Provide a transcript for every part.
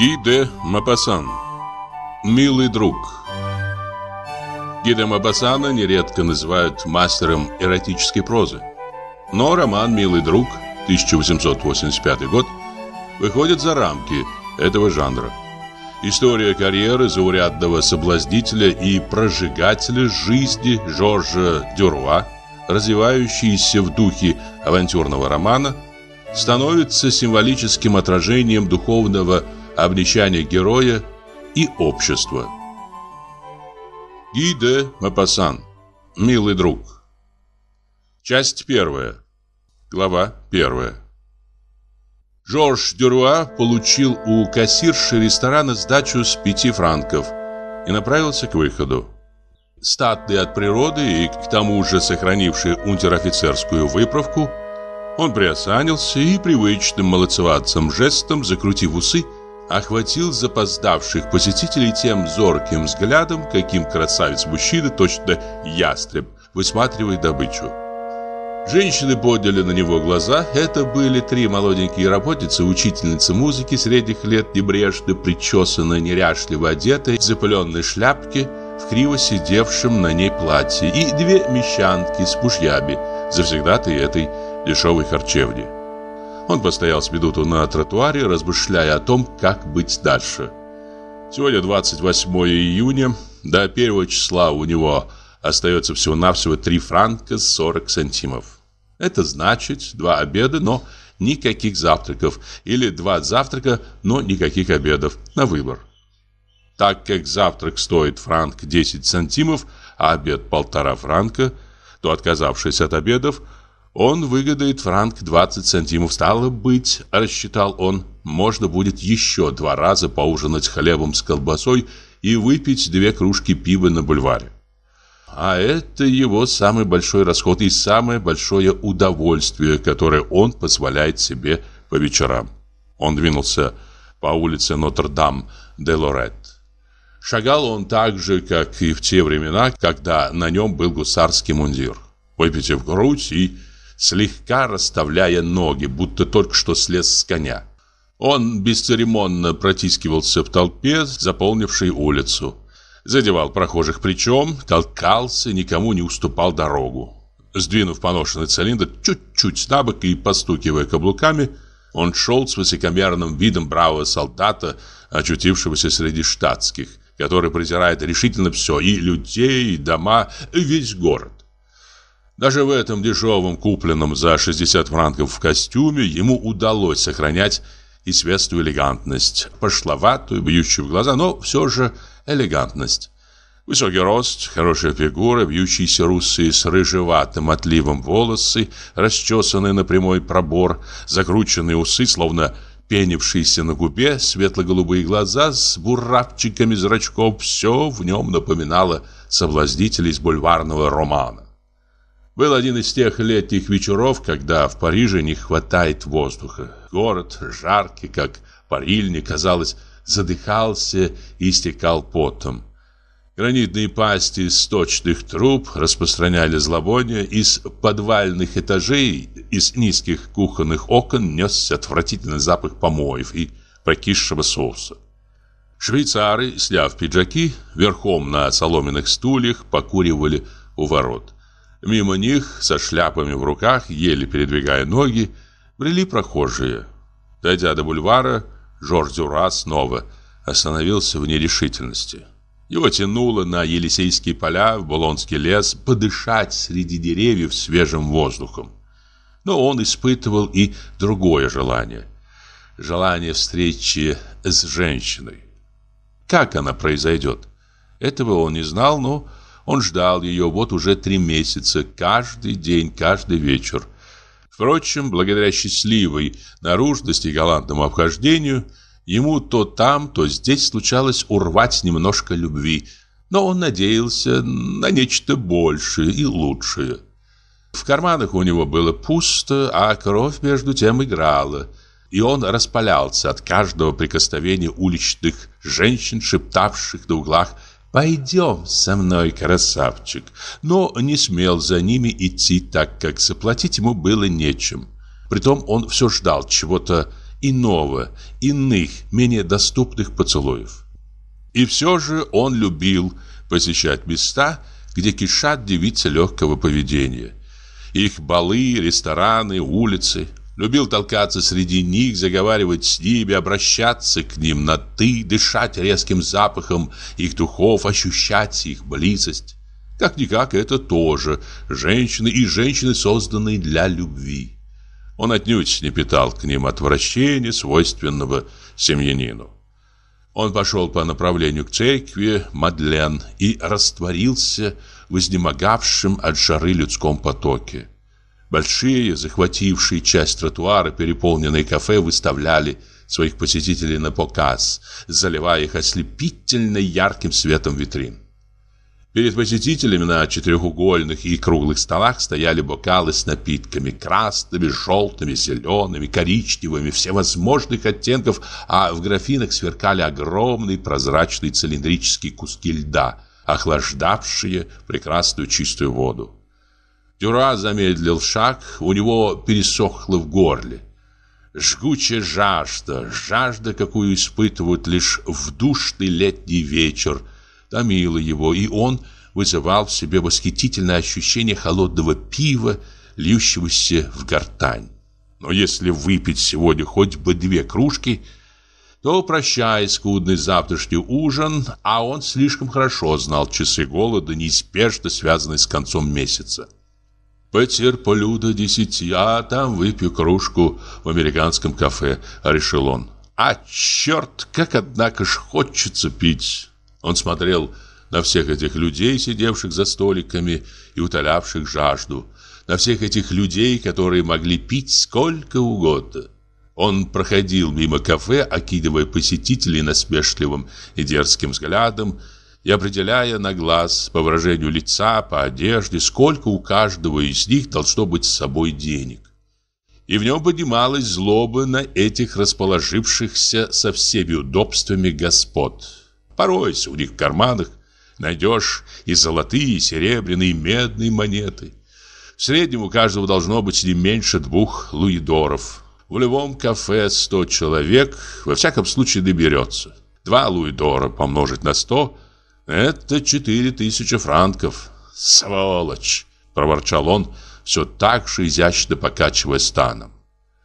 Ги де Мапасан Милый друг Ги де Мапасана нередко называют мастером эротической прозы. Но роман «Милый друг» 1885 год выходит за рамки этого жанра. История карьеры заурядного соблазнителя и прожигателя жизни Жоржа Дюруа, развивающаяся в духе авантюрного романа, становится символическим отражением духовного обличание героя и общества. Ги де Мапасан. Милый друг. Часть первая. Глава первая. Жорж Дюруа получил у кассирши ресторана сдачу с пяти франков и направился к выходу. Статный от природы и к тому же сохранивший унтер-офицерскую выправку, он приосанился и привычным молодцеватцем жестом, закрутив усы, охватил запоздавших посетителей тем зорким взглядом, каким красавец-мужчина, точно ястреб, высматривает добычу. Женщины подняли на него глаза. Это были три молоденькие работницы, учительницы музыки средних лет, небрежно причесанные, неряшливо одетые, в запыленной шляпке, в криво сидевшем на ней платье, и две мещанки с мужьями, завсегдатые этой дешевой харчевни. Он постоял с минуту на тротуаре, размышляя о том, как быть дальше. Сегодня 28 июня, до первого числа у него остается всего-навсего 3 франка 40 сантимов. Это значит два обеда, но никаких завтраков, или два завтрака, но никаких обедов, на выбор. Так как завтрак стоит франк 10 сантимов, а обед полтора франка, то отказавшись от обедов – он выгодает франк 20 сантимов. Стало быть, рассчитал он, можно будет еще два раза поужинать хлебом с колбасой и выпить две кружки пива на бульваре. А это его самый большой расход и самое большое удовольствие, которое он позволяет себе по вечерам. Он двинулся по улице Нотр-Дам де Лорет. Шагал он так же, как и в те времена, когда на нем был гусарский мундир. Выпитив грудь и слегка расставляя ноги, будто только что слез с коня. Он бесцеремонно протискивался в толпе, заполнившей улицу. Задевал прохожих плечом, толкался, никому не уступал дорогу. Сдвинув поношенный цилиндр чуть-чуть на бок и постукивая каблуками, он шел с высокомерным видом бравого солдата, очутившегося среди штатских, который презирает решительно все, и людей, и дома, и весь город. Даже в этом дешевом, купленном за 60 франков в костюме ему удалось сохранять и светскую элегантность, пошловатую, бьющую в глаза, но все же элегантность. Высокий рост, хорошая фигура, вьющиеся русые с рыжеватым отливом волосы, расчесанные на прямой пробор, закрученные усы, словно пенившиеся на губе, светло-голубые глаза с буравчиками зрачков, все в нем напоминало соблазнителей из бульварного романа. Был один из тех летних вечеров, когда в Париже не хватает воздуха. Город, жаркий, как парильник, казалось, задыхался и стекал потом. Гранитные пасти сточных труб распространяли зловоние, из подвальных этажей, из низких кухонных окон несся отвратительный запах помоев и прокисшего соуса. Швейцары, сняв пиджаки, верхом на соломенных стульях покуривали у ворот. Мимо них, со шляпами в руках, еле передвигая ноги, брели прохожие. Дойдя до бульвара, Жорж Дюра снова остановился в нерешительности. Его тянуло на Елисейские поля, в Болонский лес, подышать среди деревьев свежим воздухом. Но он испытывал и другое желание. Желание встречи с женщиной. Как она произойдет? Этого он не знал, но он ждал ее вот уже три месяца, каждый день, каждый вечер. Впрочем, благодаря счастливой наружности и галантному обхождению, ему то там, то здесь случалось урвать немножко любви, но он надеялся на нечто большее и лучшее. В карманах у него было пусто, а кровь между тем играла, и он распалялся от каждого прикосновения уличных женщин, шептавших на углах «Пойдем со мной, красавчик!» Но не смел за ними идти, так как заплатить ему было нечем. Притом он все ждал чего-то иного, иных, менее доступных поцелуев. И все же он любил посещать места, где кишат девицы легкого поведения. Их балы, рестораны, улицы – Любил толкаться среди них, заговаривать с ними, обращаться к ним на «ты», дышать резким запахом их духов, ощущать их близость. Как-никак, это тоже женщины и женщины, созданные для любви. Он отнюдь не питал к ним отвращения, свойственного семьянину. Он пошел по направлению к церкви Мадлен и растворился в изнемогавшем от жары людском потоке. Большие, захватившие часть тротуара, переполненные кафе, выставляли своих посетителей на показ, заливая их ослепительно ярким светом витрин. Перед посетителями на четырехугольных и круглых столах стояли бокалы с напитками красными, желтыми, зелеными, коричневыми, всевозможных оттенков, а в графинах сверкали огромные прозрачные цилиндрические куски льда, охлаждавшие прекрасную чистую воду. Дюра замедлил шаг, у него пересохло в горле. Жгучая жажда, жажда, какую испытывают лишь в душный летний вечер, томила его, и он вызывал в себе восхитительное ощущение холодного пива, льющегося в гортань. Но если выпить сегодня хоть бы две кружки, то, прощай скудный завтрашний ужин, а он слишком хорошо знал часы голода, неизбежно связанные с концом месяца. «Потерплю до десяти, а там выпью кружку в американском кафе», — решил он. «А черт, как однако ж хочется пить!» Он смотрел на всех этих людей, сидевших за столиками и утолявших жажду, на всех этих людей, которые могли пить сколько угодно. Он проходил мимо кафе, окидывая посетителей насмешливым и дерзким взглядом, и определяя на глаз, по выражению лица, по одежде, сколько у каждого из них должно быть с собой денег. И в нем поднималась злоба на этих расположившихся со всеми удобствами господ. Порой у них в карманах найдешь и золотые, и серебряные, и медные монеты. В среднем у каждого должно быть не меньше двух луидоров. В любом кафе 100 человек во всяком случае доберется. Два луидора помножить на 100 – это четыре тысячи франков. Сволочь! Проворчал он, все так же изящно покачивая станом.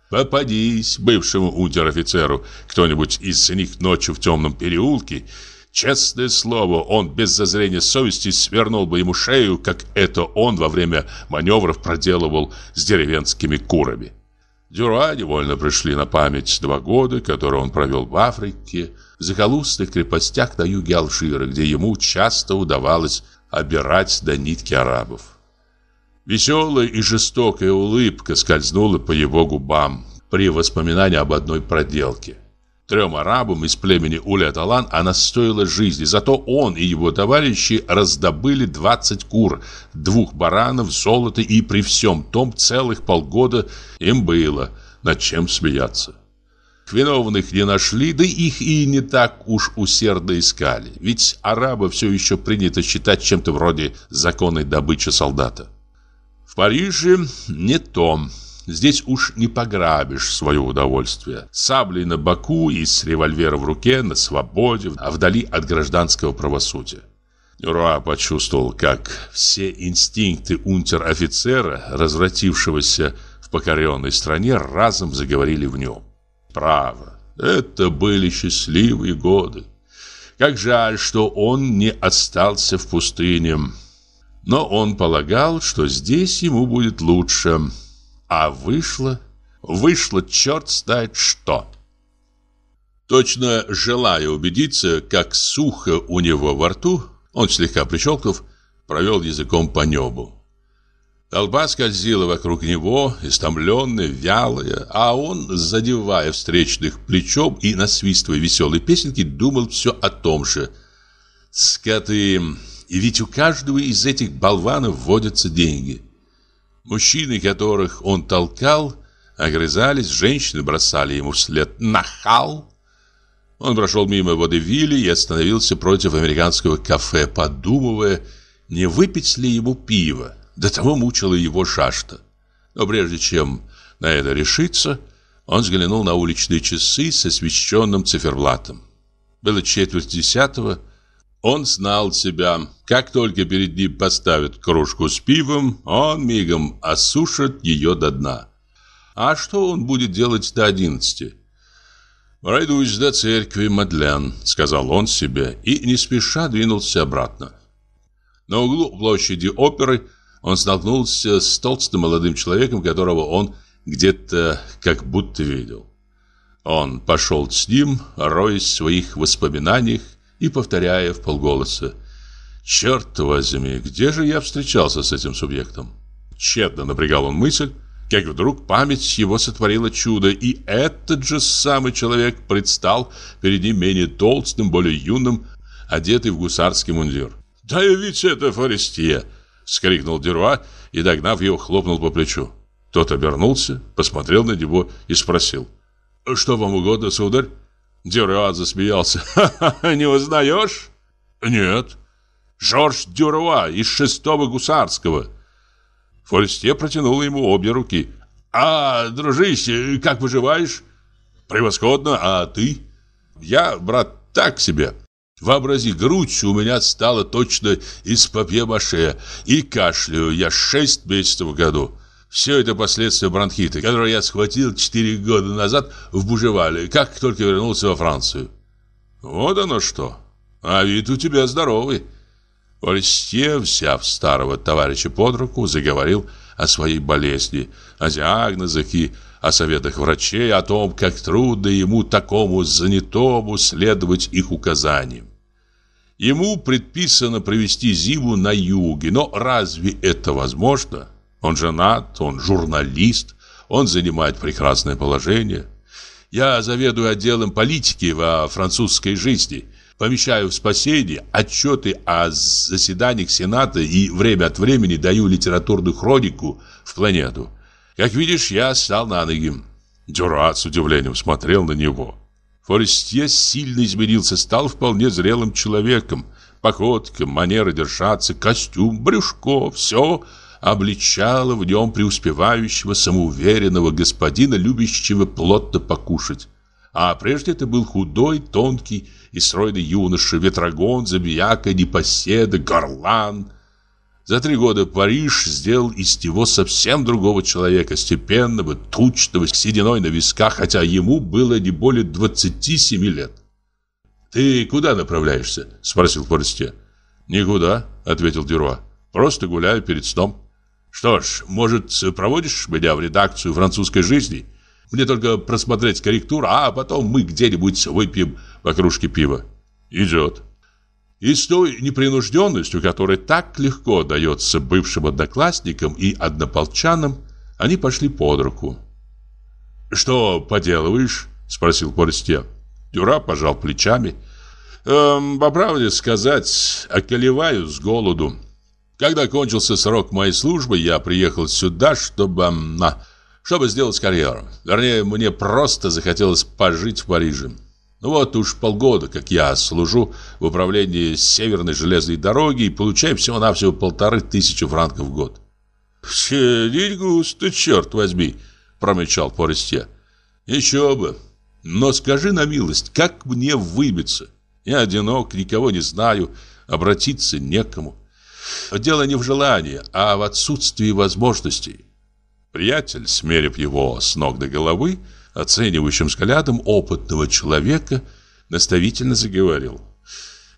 Попадись бывшему унтер-офицеру кто-нибудь из них ночью в темном переулке, Честное слово, он без зазрения совести свернул бы ему шею, как это он во время маневров проделывал с деревенскими курами. Дюра невольно пришли на память два года, которые он провел в Африке, в захолустных крепостях на юге Алжира, где ему часто удавалось обирать до нитки арабов. Веселая и жестокая улыбка скользнула по его губам при воспоминании об одной проделке. Трем арабам из племени Уля-Талан она стоила жизни, зато он и его товарищи раздобыли 20 кур, двух баранов, золота и при всем том целых полгода им было над чем смеяться. Виновных не нашли, да их и не так уж усердно искали, ведь арабы все еще принято считать чем-то вроде законной добычи солдата. В Париже не то. Здесь уж не пограбишь свое удовольствие. Саблей на боку и с револьвера в руке, на свободе, а вдали от гражданского правосудия. Руа почувствовал, как все инстинкты унтер-офицера, развратившегося в покоренной стране, разом заговорили в нем. Право, это были счастливые годы. Как жаль, что он не остался в пустыне. Но он полагал, что здесь ему будет лучше. А вышло, вышло черт знает что. Точно желая убедиться, как сухо у него во рту, он слегка причелкнув, провел языком по небу. Толпа скользила вокруг него, истомленная, вялая, а он, задевая встречных плечом и насвистывая веселые песенки, думал все о том же. Скоты, и ведь у каждого из этих болванов водятся деньги. Мужчины, которых он толкал, огрызались, женщины бросали ему вслед «нахал». Он прошел мимо водевилли и остановился против американского кафе, подумывая, не выпить ли ему пиво. До того мучила его жажда. Но прежде чем на это решиться, он взглянул на уличные часы с освещенным циферблатом. Было четверть десятого. Он знал себя. Как только перед ним поставят кружку с пивом, он мигом осушит ее до дна. А что он будет делать до одиннадцати? «Пройдусь до церкви Мадлен», — сказал он себе и не спеша двинулся обратно. На углу площади оперы он столкнулся с толстым молодым человеком, которого он где-то как будто видел. Он пошел с ним, роясь в своих воспоминаниях и повторяя в полголоса. «Черт возьми, где же я встречался с этим субъектом?» Тщетно напрягал он мысль, как вдруг память его сотворила чудо, и этот же самый человек предстал перед ним менее толстым, более юным, одетый в гусарский мундир. «Да ведь это Форестье!» — скрикнул Дюруа и, догнав его, хлопнул по плечу. Тот обернулся, посмотрел на него и спросил. «Что вам угодно, сударь?» Дюруа засмеялся. «Ха-ха, не узнаешь?» «Нет». «Жорж Дюруа из шестого гусарского». Форестье протянул ему обе руки. «А, дружище, как выживаешь?» «Превосходно, а ты?» «Я, брат, так себе». Вообрази, грудь у меня стала точно из папье-маше, и кашляю я 6 месяцев в году. Все это последствия бронхита, который я схватил 4 года назад в Бужевале, как только вернулся во Францию. Вот оно что. А вид у тебя здоровый. Польстье, взяв старого товарища под руку, заговорил о своей болезни, о диагнозах и о советах врачей, о том, как трудно ему такому занятому следовать их указаниям. Ему предписано провести зиму на юге, но разве это возможно? Он женат, он журналист, он занимает прекрасное положение. Я заведую отделом политики во французской жизни, помещаю в спасение отчеты о заседаниях Сената и время от времени даю литературную хронику в планету – как видишь, я стал на ноги. Дюрат с удивлением смотрел на него. Форестье сильно изменился, стал вполне зрелым человеком. Походка, манера держаться, костюм, брюшко — все обличало в нем преуспевающего, самоуверенного господина, любящего плотно покушать. А прежде это был худой, тонкий и стройный юноша, ветрогон, забияка, непоседа, горлан, за три года Париж сделал из него совсем другого человека, степенного, тучного, с сединой на висках, хотя ему было не более 27 лет. «Ты куда направляешься?» – спросил Форестье. «Никуда», – ответил Дюруа. «Просто гуляю перед сном». «Что ж, может, проводишь меня в редакцию французской жизни? Мне только просмотреть корректуру, а потом мы где-нибудь выпьем по кружке пива». «Идет», и с той непринужденностью, которая так легко дается бывшим одноклассникам и однополчанам, они пошли под руку. «Что поделываешь?» – спросил Порестье. Дюра пожал плечами. «Эм, по правде сказать, околеваю с голоду. Когда кончился срок моей службы, я приехал сюда, чтобы... на, чтобы сделать карьеру. Вернее, мне просто захотелось пожить в Париже. Ну Вот уж полгода, как я служу в управлении Северной железной дороги и получаю всего-навсего полторы тысячи франков в год. «Щелить густо, черт возьми!» – промечал Порестье. «Еще бы! Но скажи на милость, как мне выбиться? Я одинок, никого не знаю, обратиться некому. Дело не в желании, а в отсутствии возможностей». Приятель, смерив его с ног до головы, – оценивающим взглядом опытного человека, наставительно заговорил.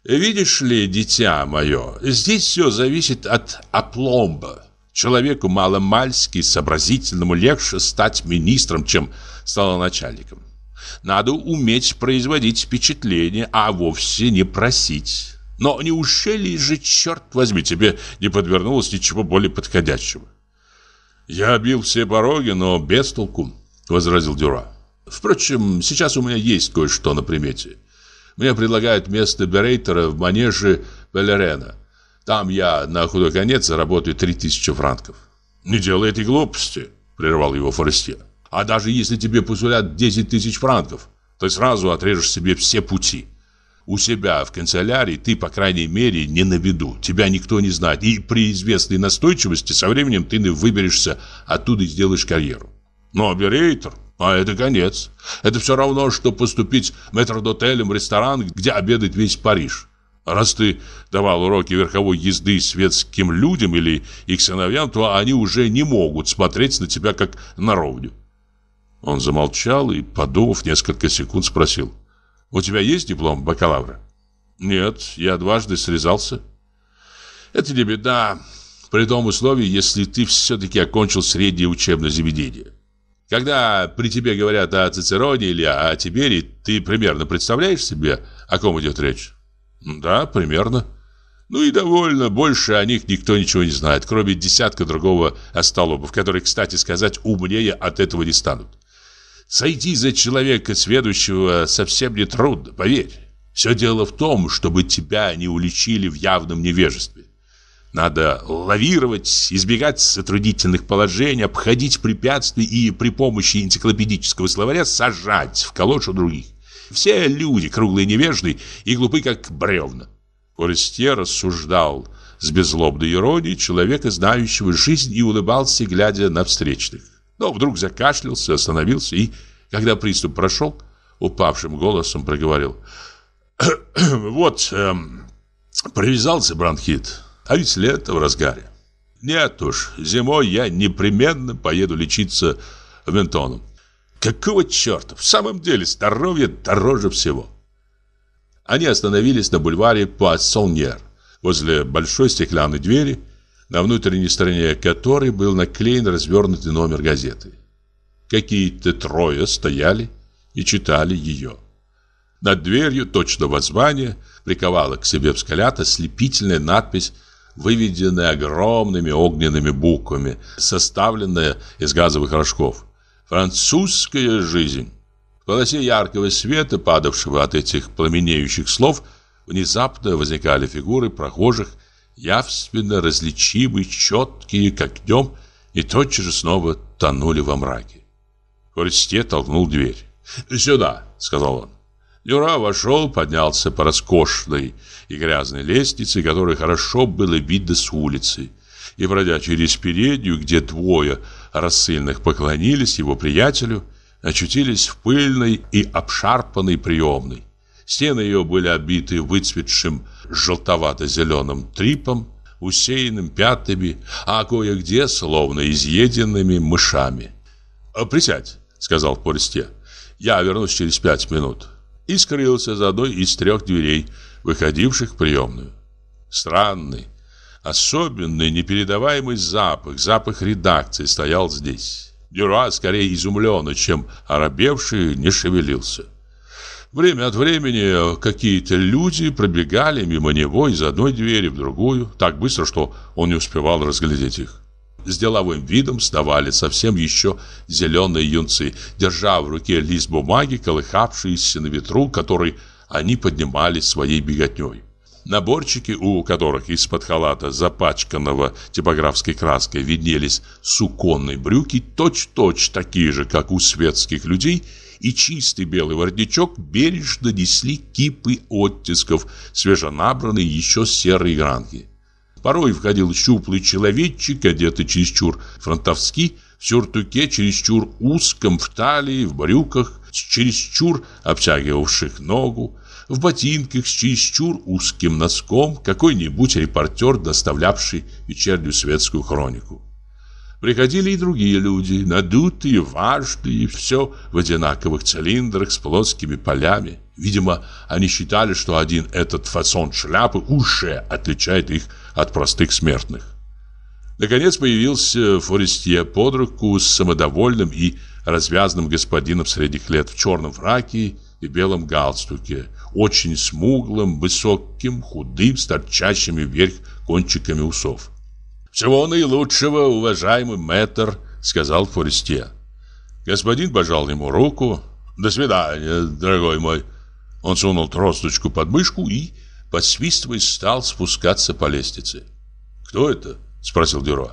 «Видишь ли, дитя мое, здесь все зависит от опломба. Человеку маломальски сообразительному легче стать министром, чем стало начальником. Надо уметь производить впечатление, а вовсе не просить. Но неужели же, черт возьми, тебе не подвернулось ничего более подходящего? Я бил все пороги, но без толку. — возразил Дюра. «Впрочем, сейчас у меня есть кое-что на примете. Мне предлагают место берейтера в манеже Белерена. Там я на худой конец заработаю 3000 франков». «Не делай этой глупости», — прервал его Форестье. «А даже если тебе позволят 10 тысяч франков, то сразу отрежешь себе все пути. У себя в канцелярии ты, по крайней мере, не на виду. Тебя никто не знает. И при известной настойчивости со временем ты выберешься оттуда и сделаешь карьеру. Но берейтер, а это конец. Это все равно, что поступить метродотелем в ресторан, где обедает весь Париж. А раз ты давал уроки верховой езды светским людям или их сыновьям, то они уже не могут смотреть на тебя как на ровню. Он замолчал и, подумав несколько секунд, спросил. «У тебя есть диплом бакалавра?» «Нет, я дважды срезался». «Это не беда, при том условии, если ты все-таки окончил среднее учебное заведение. Когда при тебе говорят о Цицероне или о Тиберии, ты примерно представляешь себе, о ком идет речь? Да, примерно. Ну и довольно, больше о них никто ничего не знает, кроме десятка другого остолобов, которые, кстати сказать, умнее от этого не станут. Сойти за человека, сведущего, совсем не трудно, поверь. Все дело в том, чтобы тебя не уличили в явном невежестве. Надо лавировать, избегать сотруднительных положений, обходить препятствия и при помощи энциклопедического словаря сажать в колошу других. Все люди круглые невежды и глупы, как бревна. Форестье рассуждал с беззлобной иронией человека, знающего жизнь, и улыбался, глядя на встречных. Но вдруг закашлялся, остановился и, когда приступ прошел, упавшим голосом проговорил. «Вот, эм, провязался бронхит. А ведь лето в разгаре. Нет уж, зимой я непременно поеду лечиться в Ментону. Какого черта? В самом деле здоровье дороже всего. Они остановились на бульваре Пуассоньер, возле большой стеклянной двери, на внутренней стороне которой был наклеен развернутый номер газеты. Какие-то трое стояли и читали ее. Над дверью точно воззвание приковала к себе вскалята слепительная надпись выведены огромными огненными буквами, составленная из газовых рожков. «Французская жизнь». В полосе яркого света, падавшего от этих пламенеющих слов, внезапно возникали фигуры прохожих, явственно различимые, четкие, как днем, и тотчас же снова тонули во мраке. Форестье толкнул дверь. «Сюда», — сказал он. Дюра вошел, поднялся по роскошной и грязной лестнице, которую хорошо было видно с улицы. И, пройдя через переднюю, где двое рассыльных поклонились его приятелю, очутились в пыльной и обшарпанной приемной. Стены ее были обиты выцветшим желтовато-зеленым трипом, усеянным пятнами, а кое-где словно изъеденными мышами. «Присядь», — сказал Порестье. «Я вернусь через пять минут» и скрылся за одной из трех дверей, выходивших в приемную. Странный, особенный, непередаваемый запах, запах редакции стоял здесь. Дюра скорее изумленно, чем оробевший, не шевелился. Время от времени какие-то люди пробегали мимо него из одной двери в другую, так быстро, что он не успевал разглядеть их с деловым видом сновали совсем еще зеленые юнцы, держа в руке лист бумаги, колыхавшийся на ветру, который они поднимали своей беготней. Наборчики, у которых из-под халата, запачканного типографской краской, виднелись суконные брюки, точь-точь такие же, как у светских людей, и чистый белый воротничок бережно несли кипы оттисков, свеженабранные еще серые гранки. Порой входил щуплый человечек, одетый чересчур фронтовски, в сюртуке чересчур узком, в талии, в брюках, с чересчур обтягивавших ногу, в ботинках с чересчур узким носком, какой-нибудь репортер, доставлявший вечернюю светскую хронику. Приходили и другие люди, надутые, важные, все в одинаковых цилиндрах с плоскими полями. Видимо, они считали, что один этот фасон шляпы уже отличает их от простых смертных. Наконец появился Форестье под руку с самодовольным и развязным господином средних лет в черном фраке и белом галстуке, очень смуглым, высоким, худым, с торчащими вверх кончиками усов. «Всего наилучшего, уважаемый мэтр», — сказал Форестье. Господин пожал ему руку. «До свидания, дорогой мой». Он сунул тросточку под мышку и посвистывая, стал спускаться по лестнице. «Кто это?» – спросил Дюро.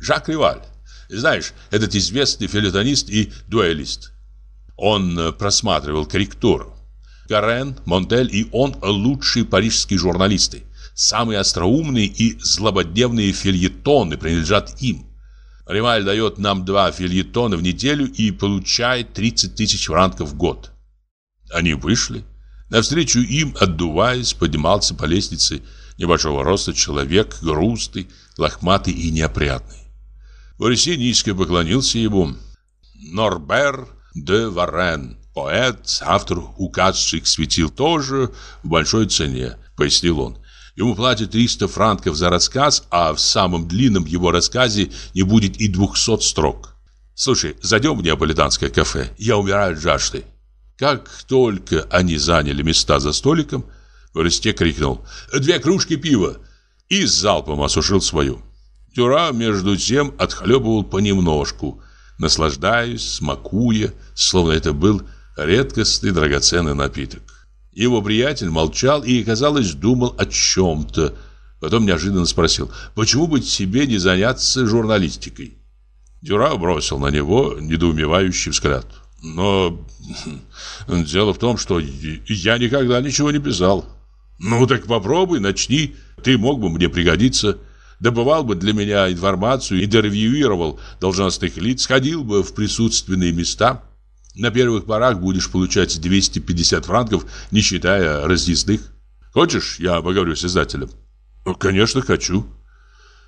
«Жак Риваль. Знаешь, этот известный филитонист и дуэлист». Он э, просматривал корректуру. Карен, Монтель и он лучшие парижские журналисты. Самые остроумные и злободневные фильетоны принадлежат им. Риваль дает нам два фильетона в неделю и получает 30 тысяч франков в год. Они вышли. Навстречу им, отдуваясь, поднимался по лестнице небольшого роста человек, грустный, лохматый и неопрятный. Борисей низко поклонился ему. Норбер де Варен, поэт, автор указчик светил тоже в большой цене, пояснил он. Ему платят 300 франков за рассказ, а в самом длинном его рассказе не будет и 200 строк. Слушай, зайдем в неаполитанское кафе, я умираю от жажды. Как только они заняли места за столиком, Рысте крикнул «Две кружки пива!» и залпом осушил свою. Тюра, между тем, отхлебывал понемножку, наслаждаясь, смакуя, словно это был редкостный драгоценный напиток. Его приятель молчал и, казалось, думал о чем-то. Потом неожиданно спросил, почему бы тебе не заняться журналистикой? Дюра бросил на него недоумевающий взгляд. Но дело в том, что я никогда ничего не писал. Ну так попробуй, начни. Ты мог бы мне пригодиться. Добывал бы для меня информацию, интервьюировал должностных лиц, ходил бы в присутственные места. На первых порах будешь получать 250 франков, не считая разъездных. Хочешь, я поговорю с издателем? Ну, конечно, хочу.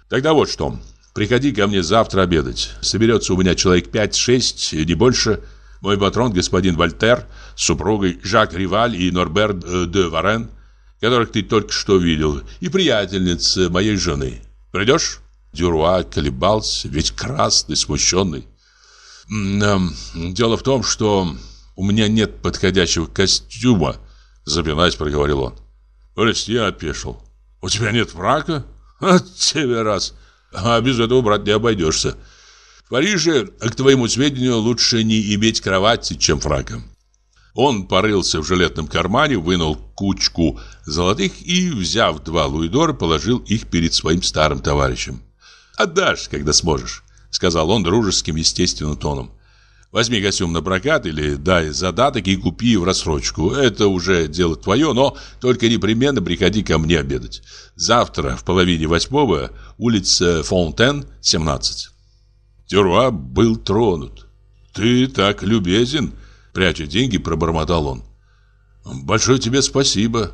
Тогда вот что. Приходи ко мне завтра обедать. Соберется у меня человек 5-6, не больше – мой патрон господин Вольтер, с супругой Жак Риваль и Норберт э, де Варен, которых ты только что видел, и приятельница э, моей жены. Придешь?» Дюруа колебался, ведь красный, смущенный. Эм, «Дело в том, что у меня нет подходящего костюма», — запинаясь, проговорил он. «Прости, я опешил. У тебя нет фрака? От тебе раз. А без этого, брат, не обойдешься. В Париже, к твоему сведению, лучше не иметь кровати, чем фрака. Он порылся в жилетном кармане, вынул кучку золотых и, взяв два луидора, положил их перед своим старым товарищем. «Отдашь, когда сможешь», — сказал он дружеским, естественным тоном. «Возьми костюм на прокат или дай задаток и купи в рассрочку. Это уже дело твое, но только непременно приходи ко мне обедать. Завтра в половине восьмого, улица Фонтен, 17». Теруа был тронут. «Ты так любезен!» – пряча деньги, пробормотал он. «Большое тебе спасибо.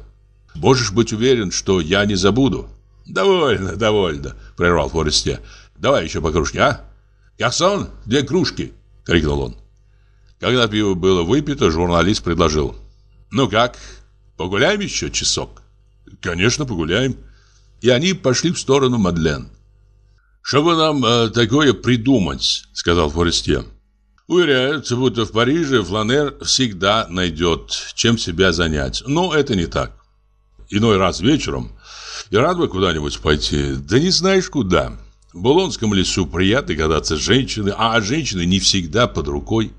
Можешь быть уверен, что я не забуду». «Довольно, довольно!» – прервал Форестье. «Давай еще по кружке, а?» «Гарсон, две кружки!» – крикнул он. Когда пиво было выпито, журналист предложил. «Ну как, погуляем еще часок?» «Конечно, погуляем». И они пошли в сторону Мадлен чтобы нам э, такое придумать», — сказал Форестье. Уверяют, будто в Париже Фланер всегда найдет, чем себя занять. Но это не так. Иной раз вечером я рад бы куда-нибудь пойти, да не знаешь куда. В Булонском лесу приятно кататься женщиной, а женщины не всегда под рукой.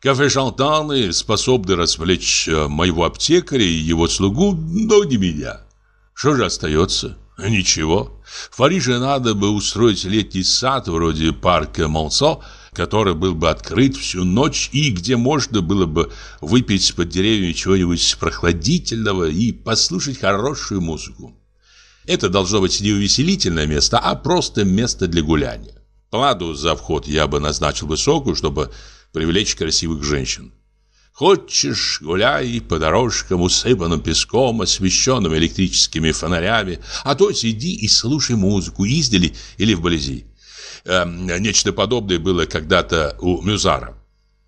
Кафе шалтаны способны развлечь э, моего аптекаря и его слугу, но не меня. Что же остается? Ничего. В Париже надо бы устроить летний сад вроде парка Монсо, который был бы открыт всю ночь и где можно было бы выпить под деревьями чего-нибудь прохладительного и послушать хорошую музыку. Это должно быть не увеселительное место, а просто место для гуляния. Плату за вход я бы назначил высокую, чтобы привлечь красивых женщин. Хочешь, гуляй по дорожкам, усыпанным песком, освещенным электрическими фонарями, а то сиди и слушай музыку издали или вблизи. Э, нечто подобное было когда-то у Мюзара.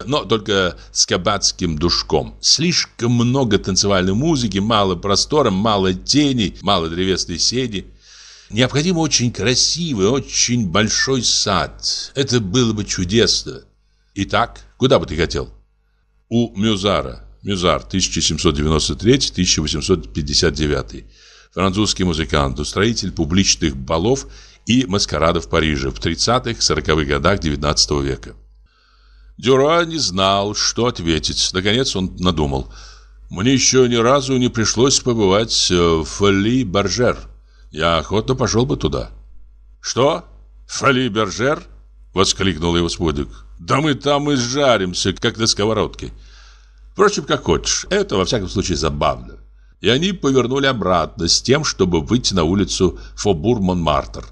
Но только с кабацким душком. Слишком много танцевальной музыки, мало простора, мало теней, мало древесной сети. Необходим очень красивый, очень большой сад. Это было бы чудесно. Итак, куда бы ты хотел?» у Мюзара. Мюзар, 1793-1859. Французский музыкант, устроитель публичных балов и маскарадов Парижа в 30-40-х годах XIX века. Дюра не знал, что ответить. Наконец он надумал. «Мне еще ни разу не пришлось побывать в Фали баржер Я охотно пошел бы туда». Фали Фоли-Баржер?» Воскликнул его спутник. Да мы там и жаримся, как на сковородке. Впрочем, как хочешь, это во всяком случае забавно. И они повернули обратно с тем, чтобы выйти на улицу Фобур-Монмартр.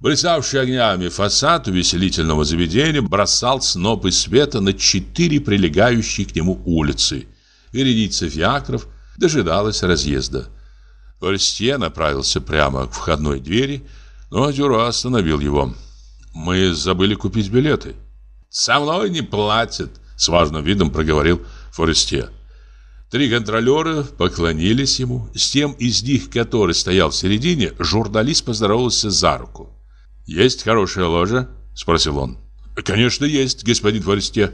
Блиставший огнями фасад увеселительного заведения бросал снопы света на четыре прилегающие к нему улицы. Вереница фиакров дожидалась разъезда. Форестье направился прямо к входной двери, но Дюро остановил его. «Мы забыли купить билеты». «Со мной не платят», — с важным видом проговорил Форестье. Три контролера поклонились ему. С тем из них, который стоял в середине, журналист поздоровался за руку. «Есть хорошая ложа?» — спросил он. «Конечно, есть, господин Форестье».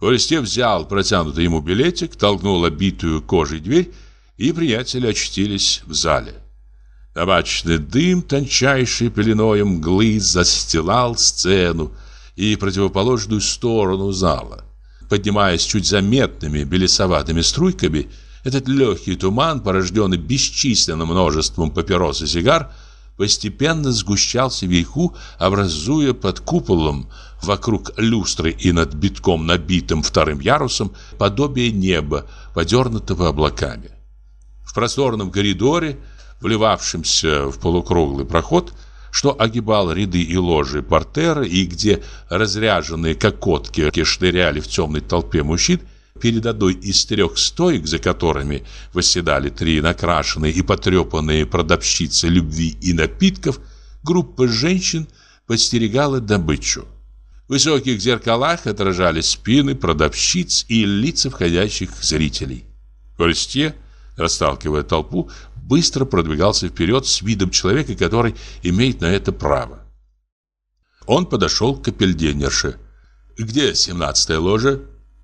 Форестье взял протянутый ему билетик, толкнул обитую кожей дверь, и приятели очутились в зале. Табачный дым, тончайшей пеленой мглы, застилал сцену и противоположную сторону зала. Поднимаясь чуть заметными белесоватыми струйками, этот легкий туман, порожденный бесчисленным множеством папирос и сигар, постепенно сгущался вверху, образуя под куполом, вокруг люстры и над битком набитым вторым ярусом, подобие неба, подернутого облаками. В просторном коридоре вливавшимся в полукруглый проход, что огибал ряды и ложи портера, и где разряженные кокотки шныряли в темной толпе мужчин, перед одной из трех стоек, за которыми восседали три накрашенные и потрепанные продавщицы любви и напитков, группа женщин постерегала добычу. В высоких зеркалах отражались спины продавщиц и лица входящих зрителей. Корстье, расталкивая толпу, быстро продвигался вперед с видом человека, который имеет на это право. Он подошел к капельдинерше. «Где семнадцатая ложа?»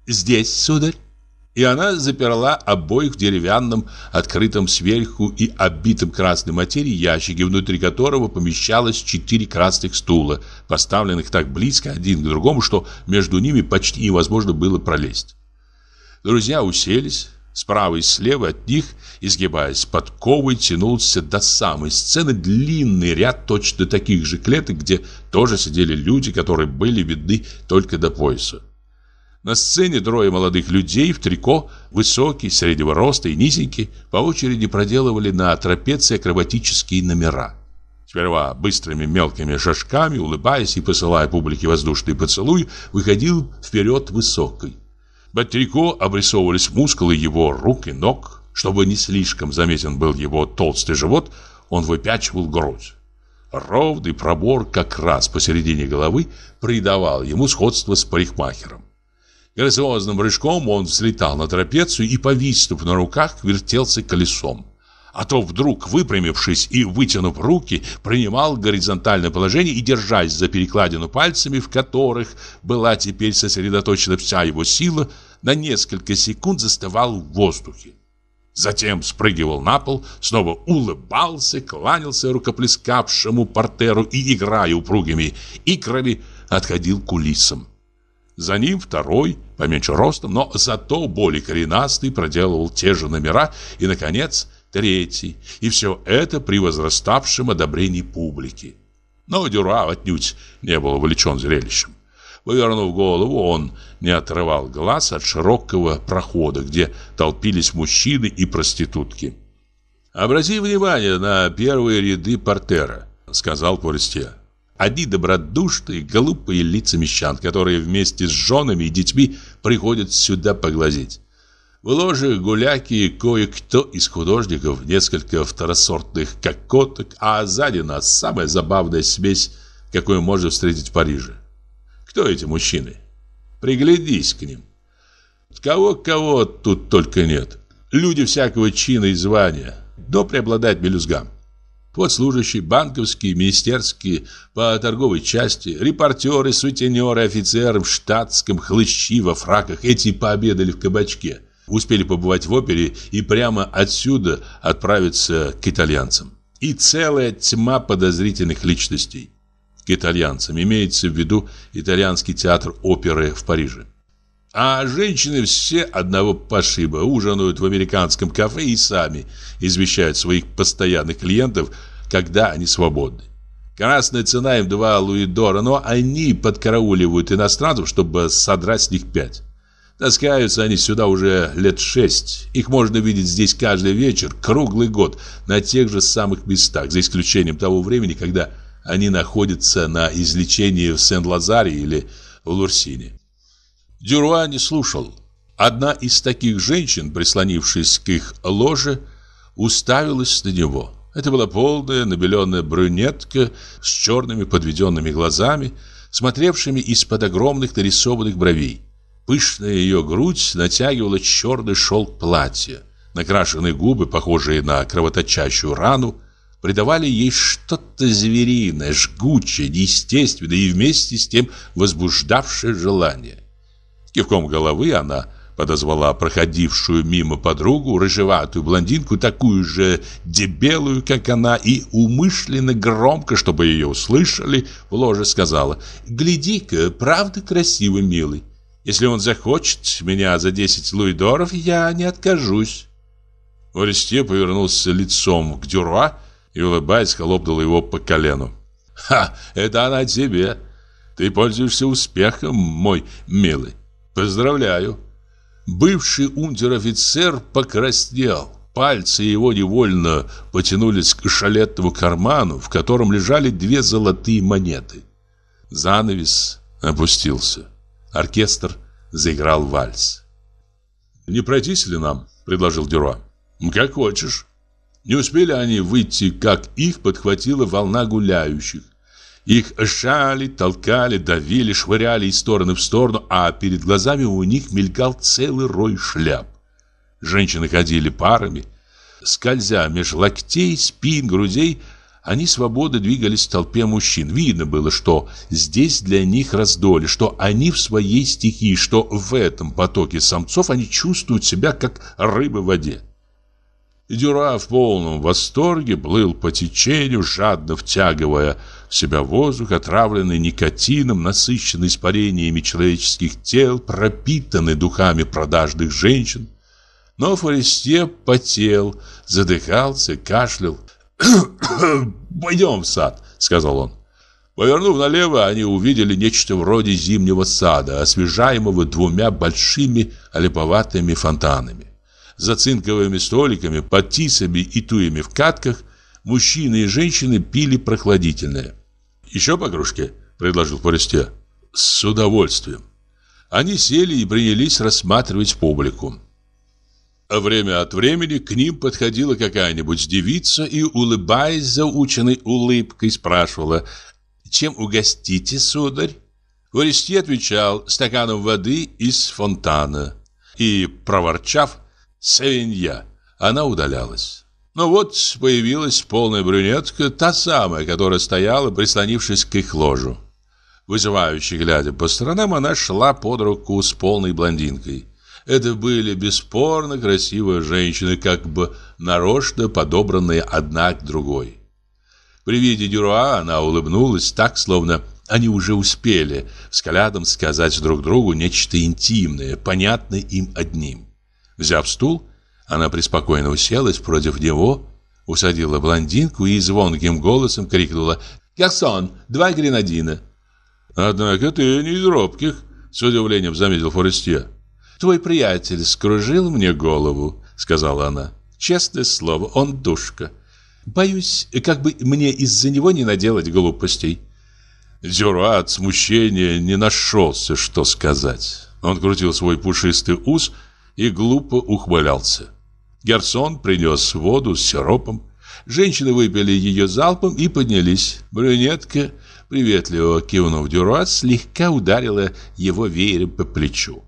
«Здесь, сударь». И она заперла обоих в деревянном, открытом сверху и обитом красной материи ящике, внутри которого помещалось четыре красных стула, поставленных так близко один к другому, что между ними почти невозможно было пролезть. Друзья уселись, Справа и слева от них, изгибаясь подковой, тянулся до самой сцены длинный ряд точно таких же клеток, где тоже сидели люди, которые были видны только до пояса. На сцене трое молодых людей в трико, высокие, среднего роста и низенькие, по очереди проделывали на трапеции акробатические номера. Сперва быстрыми мелкими шажками, улыбаясь и посылая публике воздушный поцелуй, выходил вперед высокий. Батрико обрисовывались мускулы его рук и ног. Чтобы не слишком заметен был его толстый живот, он выпячивал грудь. Ровный пробор как раз посередине головы придавал ему сходство с парикмахером. Грациозным рыжком он взлетал на трапецию и, повиснув на руках, вертелся колесом а то вдруг, выпрямившись и вытянув руки, принимал горизонтальное положение и, держась за перекладину пальцами, в которых была теперь сосредоточена вся его сила, на несколько секунд застывал в воздухе. Затем спрыгивал на пол, снова улыбался, кланялся рукоплескавшему портеру и, играя упругими икрами, отходил к кулисам. За ним второй, поменьше ростом, но зато более коренастый, проделывал те же номера и, наконец, третий. И все это при возраставшем одобрении публики. Но Дюра отнюдь не был увлечен зрелищем. Повернув голову, он не отрывал глаз от широкого прохода, где толпились мужчины и проститутки. «Обрати внимание на первые ряды портера», — сказал Порестье. Одни добродушные, глупые лица мещан, которые вместе с женами и детьми приходят сюда поглазеть. В ложе гуляки кое-кто из художников, несколько второсортных кокоток, а сзади нас самая забавная смесь, какую можно встретить в Париже. Кто эти мужчины? Приглядись к ним. Кого-кого тут только нет. Люди всякого чина и звания, но преобладает мелюзгам. Вот служащие банковские, министерские, по торговой части, репортеры, сутенеры, офицеры в штатском, хлыщи во фраках. Эти пообедали в кабачке. Успели побывать в опере и прямо отсюда отправиться к итальянцам. И целая тьма подозрительных личностей. К итальянцам имеется в виду итальянский театр оперы в Париже. А женщины все одного пошиба ужинают в американском кафе и сами извещают своих постоянных клиентов, когда они свободны. Красная цена им два луидора, но они подкарауливают иностранцев, чтобы содрать с них пять. Таскаются они сюда уже лет шесть. Их можно видеть здесь каждый вечер, круглый год, на тех же самых местах, за исключением того времени, когда они находятся на излечении в Сен-Лазаре или в Лурсине. Дюруа не слушал. Одна из таких женщин, прислонившись к их ложе, уставилась на него. Это была полная, набеленная брюнетка с черными подведенными глазами, смотревшими из-под огромных нарисованных бровей. Пышная ее грудь натягивала черный шелк платья. Накрашенные губы, похожие на кровоточащую рану, придавали ей что-то звериное, жгучее, неестественное и вместе с тем возбуждавшее желание. Кивком головы она подозвала проходившую мимо подругу, рыжеватую блондинку, такую же дебелую, как она, и умышленно громко, чтобы ее услышали, в ложе сказала «Гляди-ка, правда красивый милый». Если он захочет меня за 10 луидоров, я не откажусь. Орестье повернулся лицом к Дюруа и, улыбаясь, хлопнул его по колену. «Ха, это она тебе. Ты пользуешься успехом, мой милый. Поздравляю». Бывший унтер-офицер покраснел. Пальцы его невольно потянулись к шалетному карману, в котором лежали две золотые монеты. Занавес опустился. Оркестр заиграл вальс. «Не пройтись ли нам?» – предложил Дюро. «Ну, «Как хочешь». Не успели они выйти, как их подхватила волна гуляющих. Их шали, толкали, давили, швыряли из стороны в сторону, а перед глазами у них мелькал целый рой шляп. Женщины ходили парами, скользя меж локтей, спин, грудей – они свободно двигались в толпе мужчин. Видно было, что здесь для них раздолье, что они в своей стихии, что в этом потоке самцов они чувствуют себя как рыбы в воде. Дюра в полном восторге плыл по течению, жадно втягивая в себя воздух, отравленный никотином, насыщенный испарениями человеческих тел, пропитанный духами продажных женщин. Но Форестье потел, задыхался, кашлял. «Пойдем в сад», — сказал он. Повернув налево, они увидели нечто вроде зимнего сада, освежаемого двумя большими олиповатыми фонтанами. За цинковыми столиками, под тисами и туями в катках мужчины и женщины пили прохладительное. «Еще по кружке?» – предложил Форестье. «С удовольствием». Они сели и принялись рассматривать публику. А время от времени к ним подходила какая-нибудь девица и, улыбаясь заученной улыбкой, спрашивала «Чем угостите, сударь?» Форестье отвечал стаканом воды из фонтана. И, проворчав «Савинья», она удалялась. Но вот появилась полная брюнетка, та самая, которая стояла, прислонившись к их ложу. Вызывающе глядя по сторонам, она шла под руку с полной блондинкой. Это были бесспорно красивые женщины, как бы нарочно подобранные одна к другой. При виде Дюруа она улыбнулась так, словно они уже успели с Калядом сказать друг другу нечто интимное, понятное им одним. Взяв стул, она преспокойно уселась против него, усадила блондинку и звонким голосом крикнула «Гарсон, два гренадина!» «Однако ты не из робких», — с удивлением заметил Форестье. «Твой приятель скружил мне голову», — сказала она. «Честное слово, он душка. Боюсь, как бы мне из-за него не наделать глупостей». Зюра от смущения не нашелся, что сказать. Он крутил свой пушистый ус и глупо ухмылялся. Герсон принес воду с сиропом. Женщины выпили ее залпом и поднялись. Брюнетка, приветливо кивнув Дюруа, слегка ударила его веером по плечу.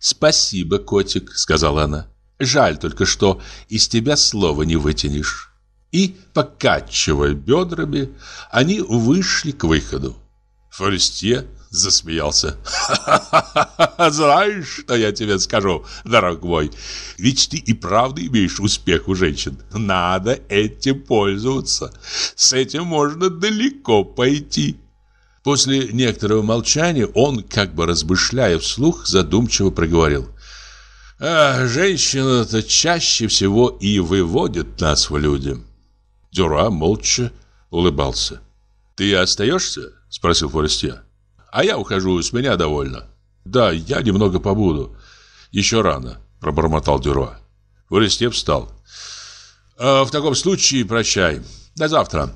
«Спасибо, котик», — сказала она. «Жаль только, что из тебя слова не вытянешь». И, покачивая бедрами, они вышли к выходу. Форестье засмеялся. «Ха-ха-ха! Знаешь, что я тебе скажу, дорогой? Ведь ты и правда имеешь успех у женщин. Надо этим пользоваться. С этим можно далеко пойти». После некоторого молчания он, как бы размышляя вслух, задумчиво проговорил. «А, женщина-то чаще всего и выводит нас в люди». Дюра молча улыбался. «Ты остаешься?» — спросил Форестье. «А я ухожу, с меня довольно». «Да, я немного побуду. Еще рано», — пробормотал Дюра. Форестье встал. «А, «В таком случае прощай. До завтра».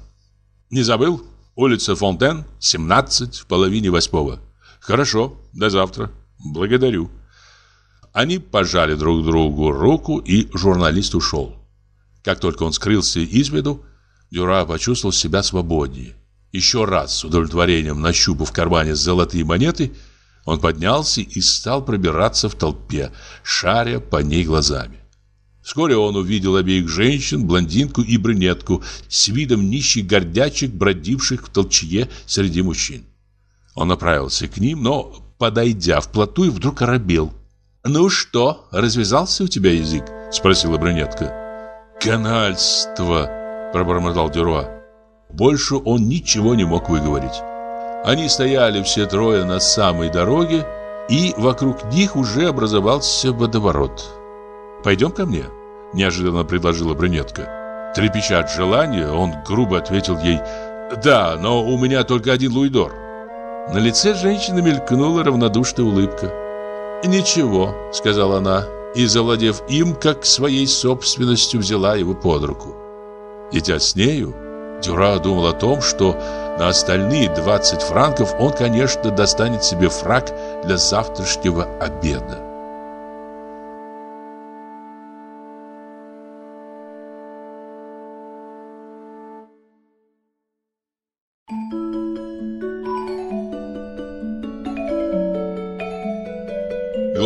«Не забыл?» Улица Фонтен, 17, в половине восьмого. Хорошо, до завтра. Благодарю. Они пожали друг другу руку, и журналист ушел. Как только он скрылся из виду, Дюра почувствовал себя свободнее. Еще раз с удовлетворением нащупав в кармане золотые монеты, он поднялся и стал пробираться в толпе, шаря по ней глазами. Вскоре он увидел обеих женщин, блондинку и брюнетку, с видом нищих гордячек, бродивших в толчье среди мужчин. Он направился к ним, но, подойдя вплотную, вдруг оробел. «Ну что, развязался у тебя язык?» — спросила брюнетка. «Канальство!» — пробормотал Дюруа. Больше он ничего не мог выговорить. Они стояли все трое на самой дороге, и вокруг них уже образовался водоворот. «Пойдем ко мне», – неожиданно предложила брюнетка. Трепеща от желания, он грубо ответил ей «Да, но у меня только один луидор». На лице женщины мелькнула равнодушная улыбка. «Ничего», — сказала она, и, завладев им, как своей собственностью, взяла его под руку. Идя с нею, Дюра думал о том, что на остальные 20 франков он, конечно, достанет себе фраг для завтрашнего обеда.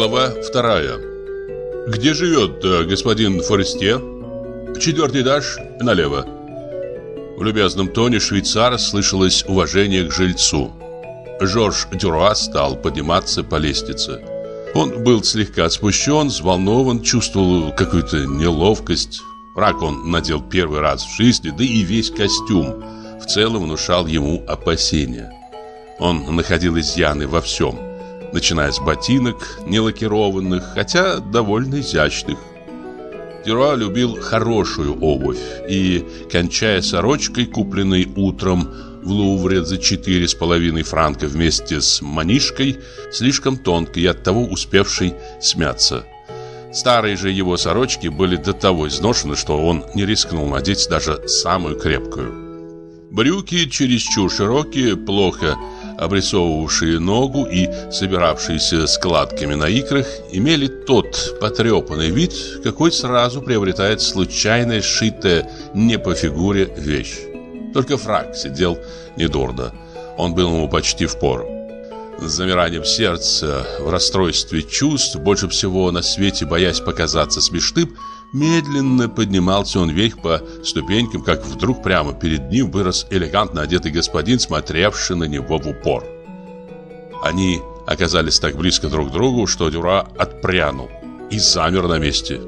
Глава вторая. Где живет э, господин Форесте? Четвертый этаж, налево. В любезном тоне швейцара слышалось уважение к жильцу. Жорж Дюруа стал подниматься по лестнице. Он был слегка спущен, взволнован, чувствовал какую-то неловкость. Рак он надел первый раз в жизни, да и весь костюм в целом внушал ему опасения. Он находил изъяны во всем – начиная с ботинок, не лакированных, хотя довольно изящных. Дюра любил хорошую обувь и, кончая сорочкой, купленной утром в Лувре за четыре с половиной франка вместе с манишкой, слишком тонкой и оттого успевшей смяться. Старые же его сорочки были до того изношены, что он не рискнул надеть даже самую крепкую. Брюки чересчур широкие, плохо обрисовывавшие ногу и собиравшиеся складками на икрах, имели тот потрепанный вид, какой сразу приобретает случайно сшитая не по фигуре вещь. Только фраг сидел недурно. Он был ему почти впору. С замиранием сердца, в расстройстве чувств, больше всего на свете боясь показаться смешным, Медленно поднимался он вверх по ступенькам, как вдруг прямо перед ним вырос элегантно одетый господин, смотревший на него в упор. Они оказались так близко друг к другу, что Дюра отпрянул и замер на месте.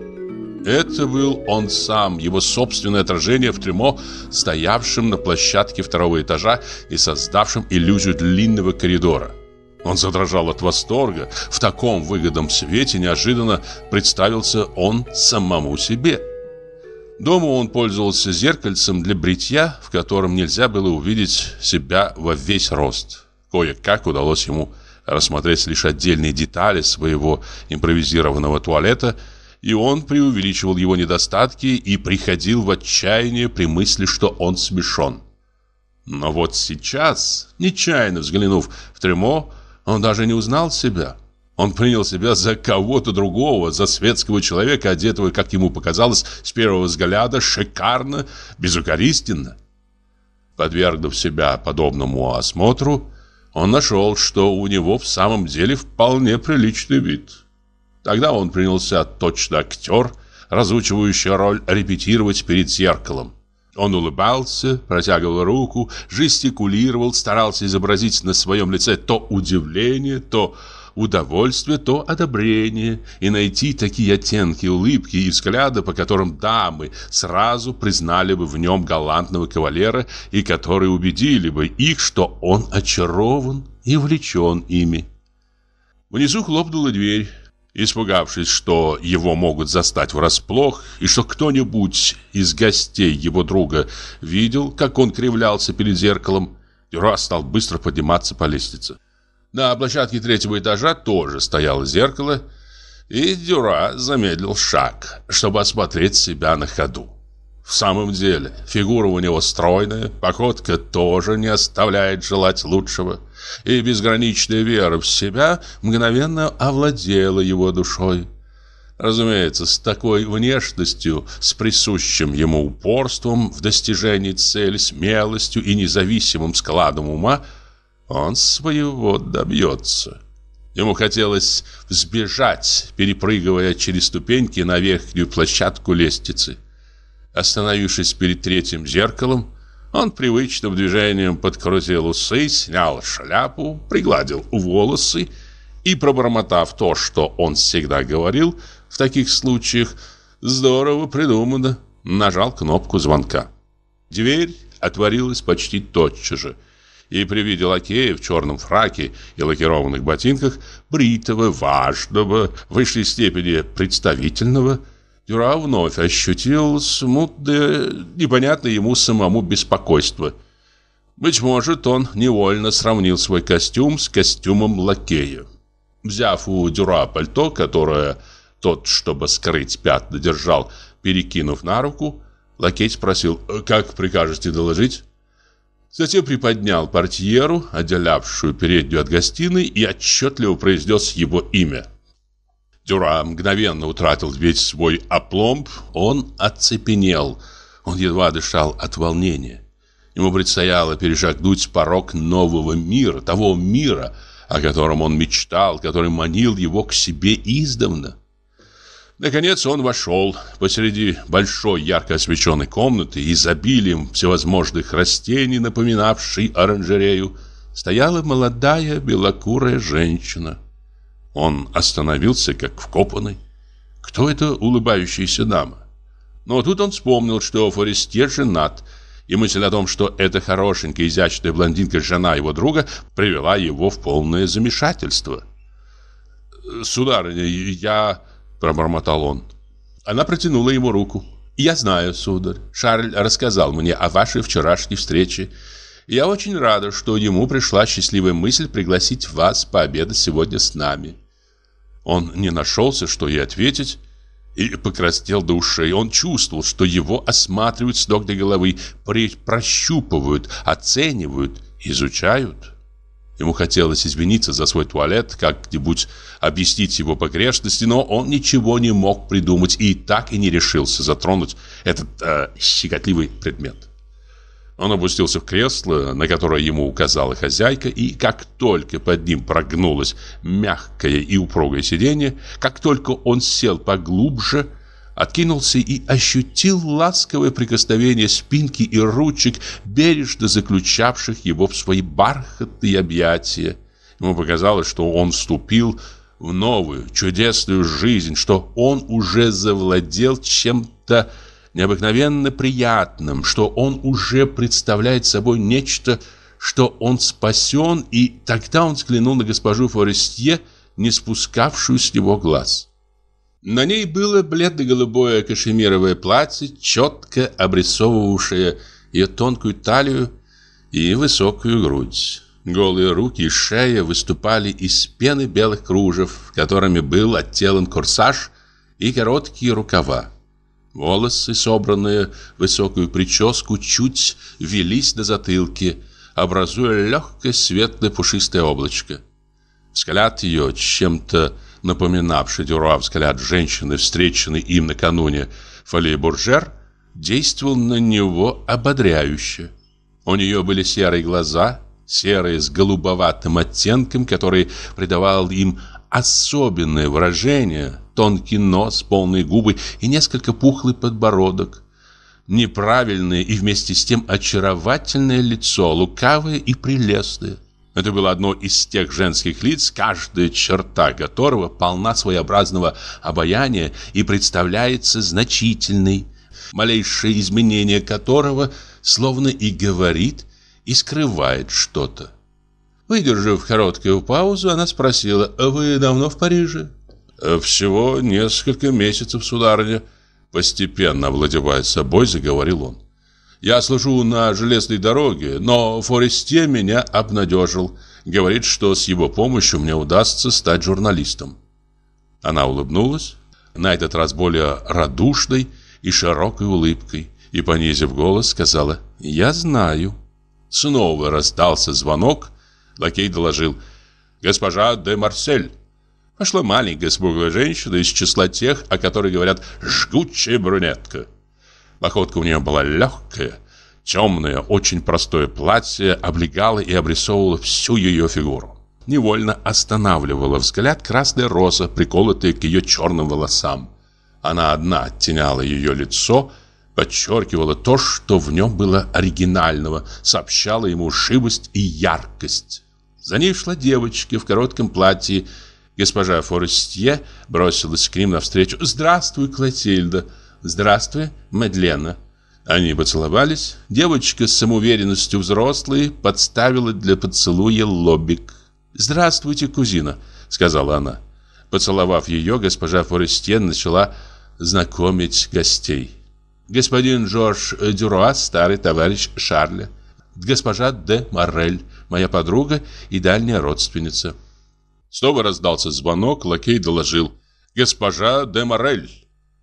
Это был он сам, его собственное отражение в трюмо, стоявшем на площадке второго этажа и создавшем иллюзию длинного коридора. Он задрожал от восторга. В таком выгодном свете неожиданно представился он самому себе. Дома он пользовался зеркальцем для бритья, в котором нельзя было увидеть себя во весь рост. Кое-как удалось ему рассмотреть лишь отдельные детали своего импровизированного туалета, и он преувеличивал его недостатки и приходил в отчаяние при мысли, что он смешон. Но вот сейчас, нечаянно взглянув в трюмо, он даже не узнал себя. Он принял себя за кого-то другого, за светского человека, одетого, как ему показалось, с первого взгляда, шикарно, безукоризненно. Подвергнув себя подобному осмотру, он нашел, что у него в самом деле вполне приличный вид. Тогда он принялся точно актер, разучивающий роль, репетировать перед зеркалом. Он улыбался, протягивал руку, жестикулировал, старался изобразить на своем лице то удивление, то удовольствие, то одобрение и найти такие оттенки улыбки и взгляда, по которым дамы сразу признали бы в нем галантного кавалера и которые убедили бы их, что он очарован и влечен ими. Внизу хлопнула дверь. Испугавшись, что его могут застать врасплох, и что кто-нибудь из гостей его друга видел, как он кривлялся перед зеркалом, Дюра стал быстро подниматься по лестнице. На площадке третьего этажа тоже стояло зеркало, и Дюра замедлил шаг, чтобы осмотреть себя на ходу. В самом деле, фигура у него стройная, походка тоже не оставляет желать лучшего. И безграничная вера в себя мгновенно овладела его душой. Разумеется, с такой внешностью, с присущим ему упорством в достижении цели, смелостью и независимым складом ума он своего добьется. Ему хотелось взбежать, перепрыгивая через ступеньки на верхнюю площадку лестницы. Остановившись перед третьим зеркалом, он привычным движением подкрутил усы, снял шляпу, пригладил волосы и, пробормотав то, что он всегда говорил в таких случаях, здорово придумано, нажал кнопку звонка. Дверь отворилась почти тотчас же, и при виде лакея в черном фраке и лакированных ботинках, бритого, важного, в высшей степени представительного – Дюра вновь ощутил смутное, непонятное ему самому беспокойство. Быть может, он невольно сравнил свой костюм с костюмом лакея. Взяв у Дюра пальто, которое тот, чтобы скрыть пятна, держал, перекинув на руку, лакей спросил «Как прикажете доложить?». Затем приподнял портьеру, отделявшую переднюю от гостиной, и отчетливо произнес его имя – Дюра мгновенно утратил весь свой опломб, он оцепенел. Он едва дышал от волнения. Ему предстояло перешагнуть порог нового мира, того мира, о котором он мечтал, который манил его к себе издавна. Наконец он вошел посреди большой ярко освещенной комнаты, изобилием всевозможных растений, напоминавшей оранжерею, стояла молодая белокурая женщина. Он остановился, как вкопанный. Кто это улыбающаяся дама? Но тут он вспомнил, что Форестье женат, и мысль о том, что эта хорошенькая, изящная блондинка жена его друга, привела его в полное замешательство. «Сударыня, я...» – пробормотал он. Она протянула ему руку. «Я знаю, сударь. Шарль рассказал мне о вашей вчерашней встрече. Я очень рада, что ему пришла счастливая мысль пригласить вас пообедать сегодня с нами. Он не нашелся, что ей ответить, и покраснел до ушей. Он чувствовал, что его осматривают с ног до головы, прощупывают, оценивают, изучают. Ему хотелось извиниться за свой туалет, как-нибудь объяснить его погрешности, но он ничего не мог придумать и так и не решился затронуть этот э, щекотливый предмет. Он опустился в кресло, на которое ему указала хозяйка, и как только под ним прогнулось мягкое и упругое сиденье, как только он сел поглубже, откинулся и ощутил ласковое прикосновение спинки и ручек, бережно заключавших его в свои бархатные объятия. Ему показалось, что он вступил в новую, чудесную жизнь, что он уже завладел чем-то необыкновенно приятным, что он уже представляет собой нечто, что он спасен, и тогда он взглянул на госпожу Форестье, не спускавшую с него глаз. На ней было бледно-голубое кашемировое платье, четко обрисовывавшее ее тонкую талию и высокую грудь. Голые руки и шея выступали из пены белых кружев, которыми был отделан корсаж и короткие рукава. Волосы, собранные в высокую прическу, чуть велись на затылке, образуя легкое светлое пушистое облачко. Взгляд ее, чем-то напоминавший Дюруа взгляд женщины, встреченной им накануне Фолли-Буржер, действовал на него ободряюще. У нее были серые глаза, серые с голубоватым оттенком, который придавал им особенное выражение – тонкий нос, полные губы и несколько пухлый подбородок. Неправильное и вместе с тем очаровательное лицо, лукавое и прелестное. Это было одно из тех женских лиц, каждая черта которого полна своеобразного обаяния и представляется значительной, малейшее изменение которого словно и говорит, и скрывает что-то. Выдержав короткую паузу, она спросила, «А «Вы давно в Париже?» Э, «Всего несколько месяцев, сударыня», — постепенно овладевая собой, заговорил он. «Я служу на железной дороге, но Форесте меня обнадежил. Говорит, что с его помощью мне удастся стать журналистом». Она улыбнулась, на этот раз более радушной и широкой улыбкой, и, понизив голос, сказала «Я знаю». Снова раздался звонок, лакей доложил «Госпожа де Марсель». Пошла а маленькая смуглая женщина из числа тех, о которых говорят «жгучая брюнетка». Походка у нее была легкая, темное, очень простое платье облегало и обрисовывало всю ее фигуру. Невольно останавливала взгляд красная роза, приколотая к ее черным волосам. Она одна оттеняла ее лицо, подчеркивала то, что в нем было оригинального, сообщала ему живость и яркость. За ней шла девочка в коротком платье, Госпожа Форестье бросилась к ним навстречу. «Здравствуй, Клотильда!» «Здравствуй, Медлена!» Они поцеловались. Девочка с самоуверенностью взрослой подставила для поцелуя лобик. «Здравствуйте, кузина», — сказала она. Поцеловав ее, госпожа Форестье начала знакомить гостей. «Господин Жорж Дюруа, старый товарищ Шарля. Госпожа де Морель, моя подруга и дальняя родственница. Снова раздался звонок, лакей доложил «Госпожа де Морель».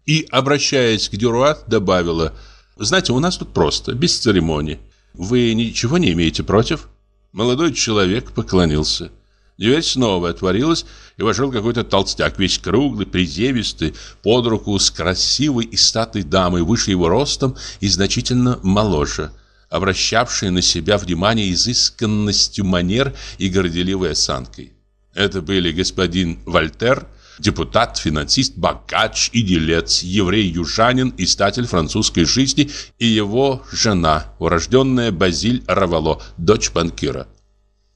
И, обращаясь к Дюруат, добавила «Знаете, у нас тут просто, без церемоний. Вы ничего не имеете против?» Молодой человек поклонился. Дверь снова отворилась, и вошел какой-то толстяк, весь круглый, приземистый, под руку с красивой и статной дамой, выше его ростом и значительно моложе, обращавшей на себя внимание изысканностью манер и горделивой осанкой. Это были господин Вольтер, депутат, финансист, богач и делец, еврей-южанин и французской жизни и его жена, урожденная Базиль Равало, дочь банкира.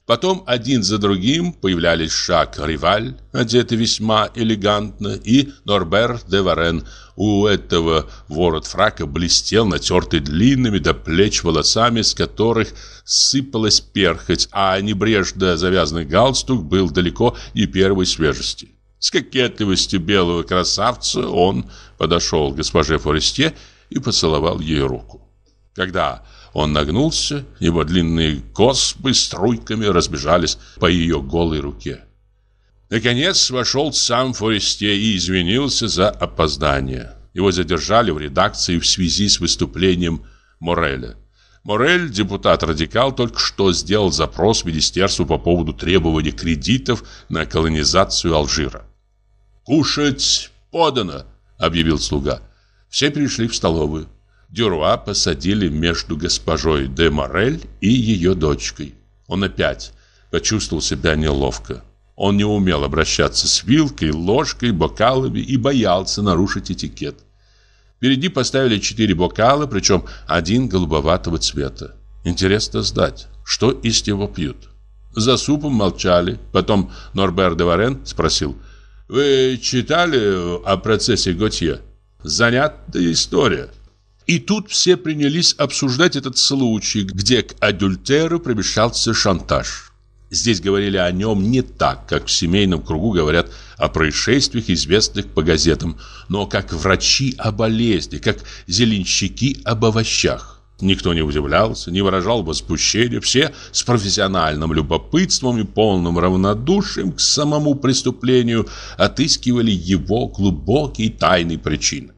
Потом один за другим появлялись Шак Риваль, одетый весьма элегантно, и Норбер де Варен. У этого ворот фрака блестел, натертый длинными до плеч волосами, с которых сыпалась перхоть, а небрежно завязанный галстук был далеко не первой свежести. С кокетливостью белого красавца он подошел к госпоже Форестье и поцеловал ей руку. Когда он нагнулся, его длинные космы струйками разбежались по ее голой руке. Наконец вошел сам Форестье и извинился за опоздание. Его задержали в редакции в связи с выступлением Мореля. Морель, депутат-радикал, только что сделал запрос министерству по поводу требования кредитов на колонизацию Алжира. «Кушать подано», — объявил слуга. Все пришли в столовую. Дюруа посадили между госпожой де Морель и ее дочкой. Он опять почувствовал себя неловко. Он не умел обращаться с вилкой, ложкой, бокалами и боялся нарушить этикет. Впереди поставили четыре бокала, причем один голубоватого цвета. Интересно знать, что из него пьют. За супом молчали. Потом Норбер де Варен спросил, «Вы читали о процессе Готье? Занятная история». И тут все принялись обсуждать этот случай, где к адюльтеру примешался шантаж. Здесь говорили о нем не так, как в семейном кругу говорят о происшествиях, известных по газетам, но как врачи о болезни, как зеленщики об овощах. Никто не удивлялся, не выражал возмущения, все с профессиональным любопытством и полным равнодушием к самому преступлению отыскивали его глубокие тайные причины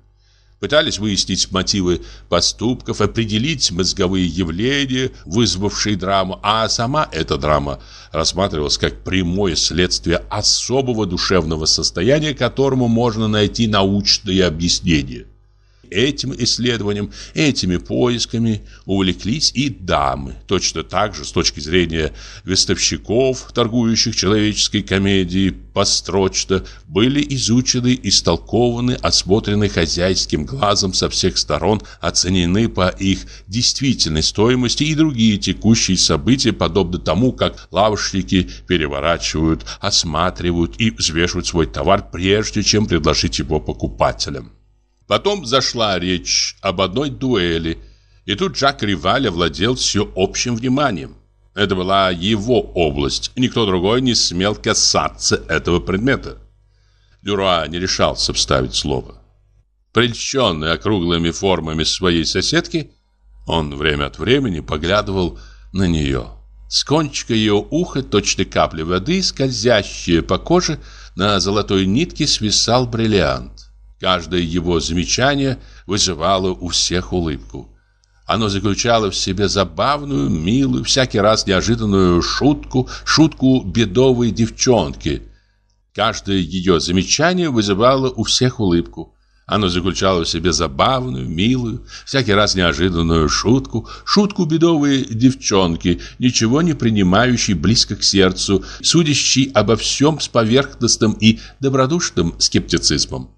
пытались выяснить мотивы поступков, определить мозговые явления, вызвавшие драму, а сама эта драма рассматривалась как прямое следствие особого душевного состояния, которому можно найти научное объяснение этим исследованием, этими поисками увлеклись и дамы, точно так же с точки зрения выставщиков, торгующих человеческой комедией построчно, были изучены, истолкованы, осмотрены хозяйским глазом со всех сторон, оценены по их действительной стоимости и другие текущие события, подобно тому, как лавочники переворачивают, осматривают и взвешивают свой товар, прежде чем предложить его покупателям. Потом зашла речь об одной дуэли, и тут Жак Риваль овладел всеобщим вниманием. Это была его область, никто другой не смел касаться этого предмета. Дюруа не решался вставить слово. Прельщенный округлыми формами своей соседки, он время от времени поглядывал на нее. С кончика ее уха точно капли воды, скользящие по коже, на золотой нитке свисал бриллиант. Каждое его замечание вызывало у всех улыбку. Оно заключало в себе забавную, милую, всякий раз неожиданную шутку, шутку бедовой девчонки. Каждое ее замечание вызывало у всех улыбку. Оно заключало в себе забавную, милую, всякий раз неожиданную шутку, шутку бедовой девчонки, ничего не принимающей близко к сердцу, судящей обо всем с поверхностным и добродушным скептицизмом.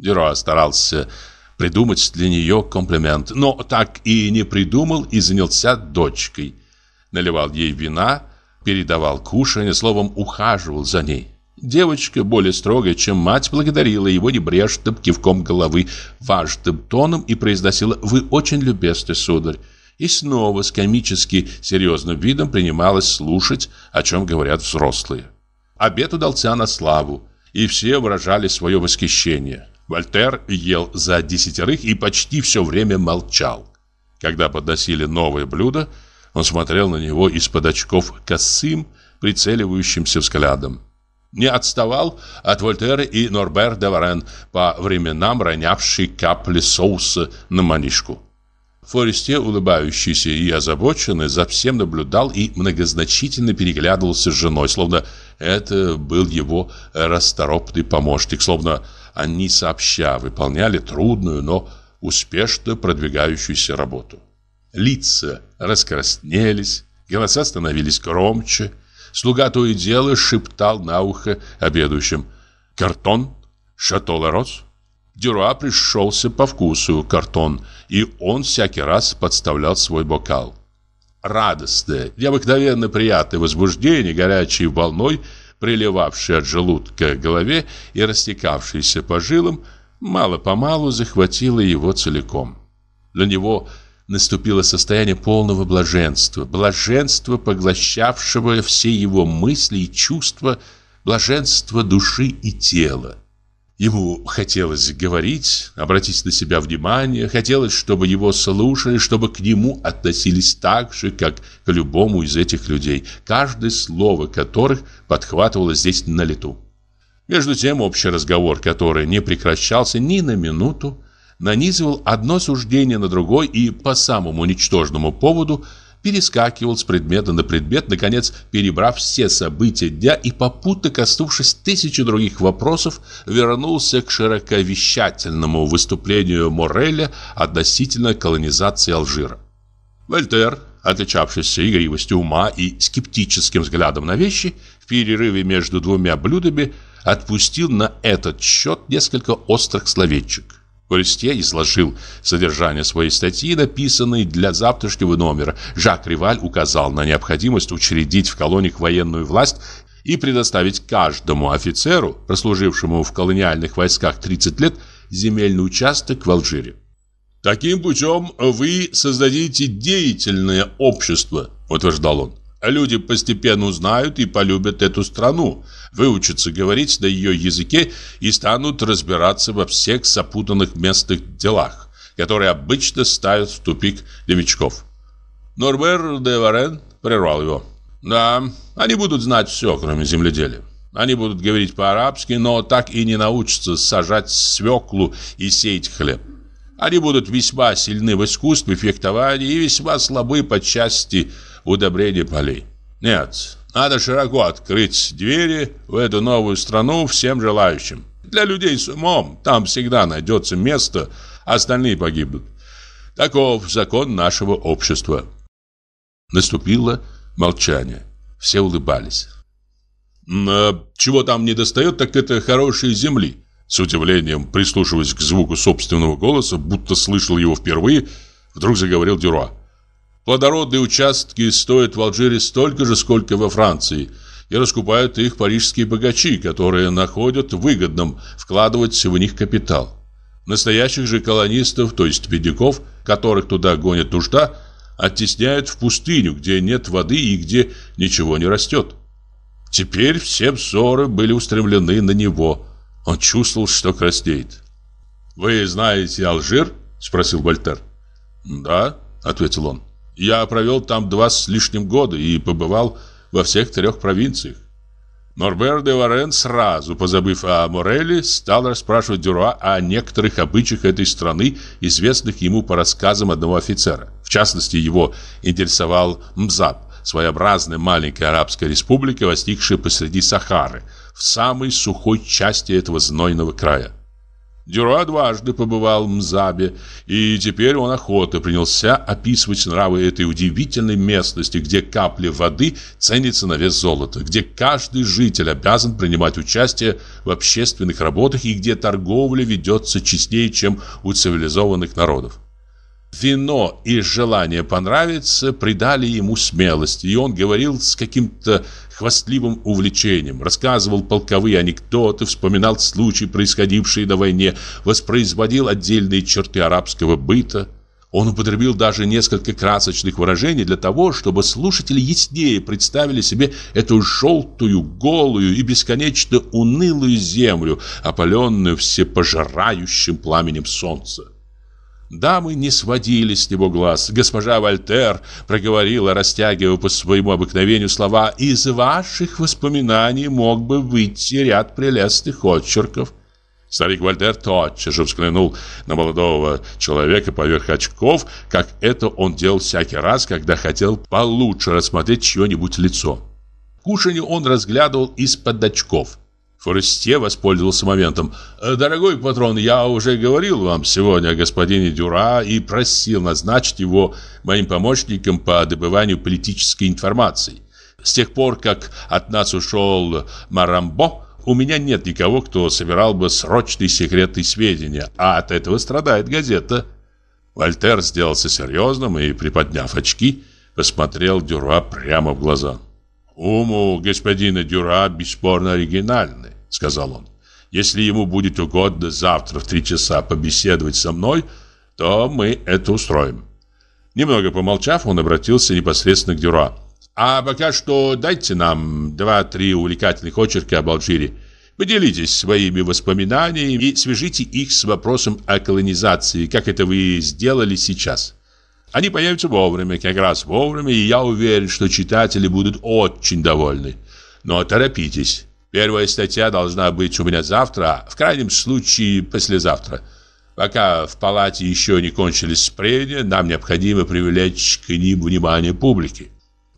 Дюро старался придумать для нее комплимент, но так и не придумал и занялся дочкой. Наливал ей вина, передавал кушанье, словом, ухаживал за ней. Девочка, более строгая, чем мать, благодарила его небрежным кивком головы, важным тоном и произносила «Вы очень любезный сударь». И снова с комически серьезным видом принималась слушать, о чем говорят взрослые. Обед удался на славу, и все выражали свое восхищение. Вольтер ел за десятерых и почти все время молчал. Когда подносили новое блюдо, он смотрел на него из-под очков косым, прицеливающимся взглядом. Не отставал от Вольтера и Норбер де Варен, по временам ронявший капли соуса на манишку. Форесте, улыбающийся и озабоченный, за всем наблюдал и многозначительно переглядывался с женой, словно это был его расторопный помощник, словно они сообща выполняли трудную, но успешно продвигающуюся работу. Лица раскраснелись, голоса становились громче. Слуга то и дело шептал на ухо обедающим «Картон? Шатолорос?» Дюруа пришелся по вкусу картон, и он всякий раз подставлял свой бокал. Радостное, необыкновенно приятное возбуждение, горячей волной – приливавший от желудка к голове и растекавшийся по жилам, мало-помалу захватило его целиком. Для него наступило состояние полного блаженства, блаженства, поглощавшего все его мысли и чувства, блаженства души и тела. Ему хотелось говорить, обратить на себя внимание, хотелось, чтобы его слушали, чтобы к нему относились так же, как к любому из этих людей, каждое слово которых подхватывало здесь на лету. Между тем общий разговор, который не прекращался ни на минуту, нанизывал одно суждение на другое и по самому ничтожному поводу – перескакивал с предмета на предмет, наконец перебрав все события дня и попутно коснувшись тысячи других вопросов, вернулся к широковещательному выступлению Мореля относительно колонизации Алжира. Вольтер, отличавшийся игривостью ума и скептическим взглядом на вещи, в перерыве между двумя блюдами отпустил на этот счет несколько острых словечек. Форестье изложил содержание своей статьи, написанной для завтрашнего номера. Жак Риваль указал на необходимость учредить в колониях военную власть и предоставить каждому офицеру, прослужившему в колониальных войсках 30 лет, земельный участок в Алжире. «Таким путем вы создадите деятельное общество», – утверждал он. Люди постепенно узнают и полюбят эту страну, выучатся говорить на ее языке и станут разбираться во всех запутанных местных делах, которые обычно ставят в тупик новичков. Норбер де Варен прервал его. «Да, они будут знать все, кроме земледелия. Они будут говорить по-арабски, но так и не научатся сажать свеклу и сеять хлеб. Они будут весьма сильны в искусстве фехтования и весьма слабы по части удобрение полей. Нет, надо широко открыть двери в эту новую страну всем желающим. Для людей с умом там всегда найдется место, остальные погибнут. Таков закон нашего общества. Наступило молчание. Все улыбались. Но э, «Чего там не достает, так это хорошей земли», с удивлением, прислушиваясь к звуку собственного голоса, будто слышал его впервые, вдруг заговорил Дюруа. Плодородные участки стоят в Алжире столько же, сколько во Франции, и раскупают их парижские богачи, которые находят выгодным вкладывать в них капитал. Настоящих же колонистов, то есть бедняков, которых туда гонит нужда, оттесняют в пустыню, где нет воды и где ничего не растет. Теперь все взоры были устремлены на него. Он чувствовал, что краснеет. «Вы знаете Алжир?» – спросил Вольтер. «Да», – ответил он. Я провел там два с лишним года и побывал во всех трех провинциях. Норбер де Варен сразу, позабыв о Морели, стал расспрашивать Дюруа о некоторых обычаях этой страны, известных ему по рассказам одного офицера. В частности, его интересовал Мзаб, своеобразная маленькая арабская республика, возникшая посреди Сахары, в самой сухой части этого знойного края. Дюра дважды побывал в Мзабе, и теперь он охотно принялся описывать нравы этой удивительной местности, где капли воды ценятся на вес золота, где каждый житель обязан принимать участие в общественных работах и где торговля ведется честнее, чем у цивилизованных народов. Вино и желание понравиться придали ему смелость, и он говорил с каким-то хвастливым увлечением, рассказывал полковые анекдоты, вспоминал случаи, происходившие на войне, воспроизводил отдельные черты арабского быта. Он употребил даже несколько красочных выражений для того, чтобы слушатели яснее представили себе эту желтую, голую и бесконечно унылую землю, опаленную всепожирающим пламенем солнца. Дамы не сводили с него глаз. Госпожа Вальтер проговорила, растягивая по своему обыкновению слова «Из ваших воспоминаний мог бы выйти ряд прелестных отчерков». Старик Вальтер тотчас же взглянул на молодого человека поверх очков, как это он делал всякий раз, когда хотел получше рассмотреть чье-нибудь лицо. Кушанье он разглядывал из-под очков – Форестье воспользовался моментом. «Э, «Дорогой патрон, я уже говорил вам сегодня о господине Дюра и просил назначить его моим помощником по добыванию политической информации. С тех пор, как от нас ушел Марамбо, у меня нет никого, кто собирал бы срочные секретные сведения, а от этого страдает газета». Вольтер сделался серьезным и, приподняв очки, посмотрел Дюра прямо в глаза. «Ум у господина Дюра бесспорно оригинальный», — сказал он. «Если ему будет угодно завтра в три часа побеседовать со мной, то мы это устроим». Немного помолчав, он обратился непосредственно к Дюра. «А пока что дайте нам два-три увлекательных очерка об Алжире. Поделитесь своими воспоминаниями и свяжите их с вопросом о колонизации, как это вы сделали сейчас». Они появятся вовремя, как раз вовремя, и я уверен, что читатели будут очень довольны. Но торопитесь. Первая статья должна быть у меня завтра, а в крайнем случае послезавтра. Пока в палате еще не кончились прения, нам необходимо привлечь к ним внимание публики.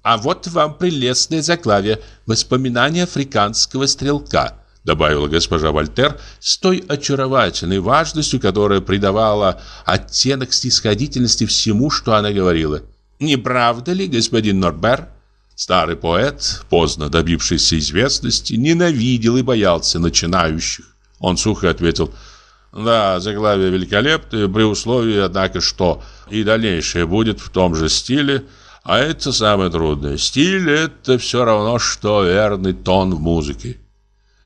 А вот вам прелестное заглавие «Воспоминания африканского стрелка» добавила госпожа Вольтер с той очаровательной важностью, которая придавала оттенок снисходительности всему, что она говорила. «Не правда ли, господин Норбер?» Старый поэт, поздно добившийся известности, ненавидел и боялся начинающих. Он сухо ответил «Да, заглавие великолепное, при условии, однако, что и дальнейшее будет в том же стиле, а это самое трудное. Стиль – это все равно, что верный тон в музыке.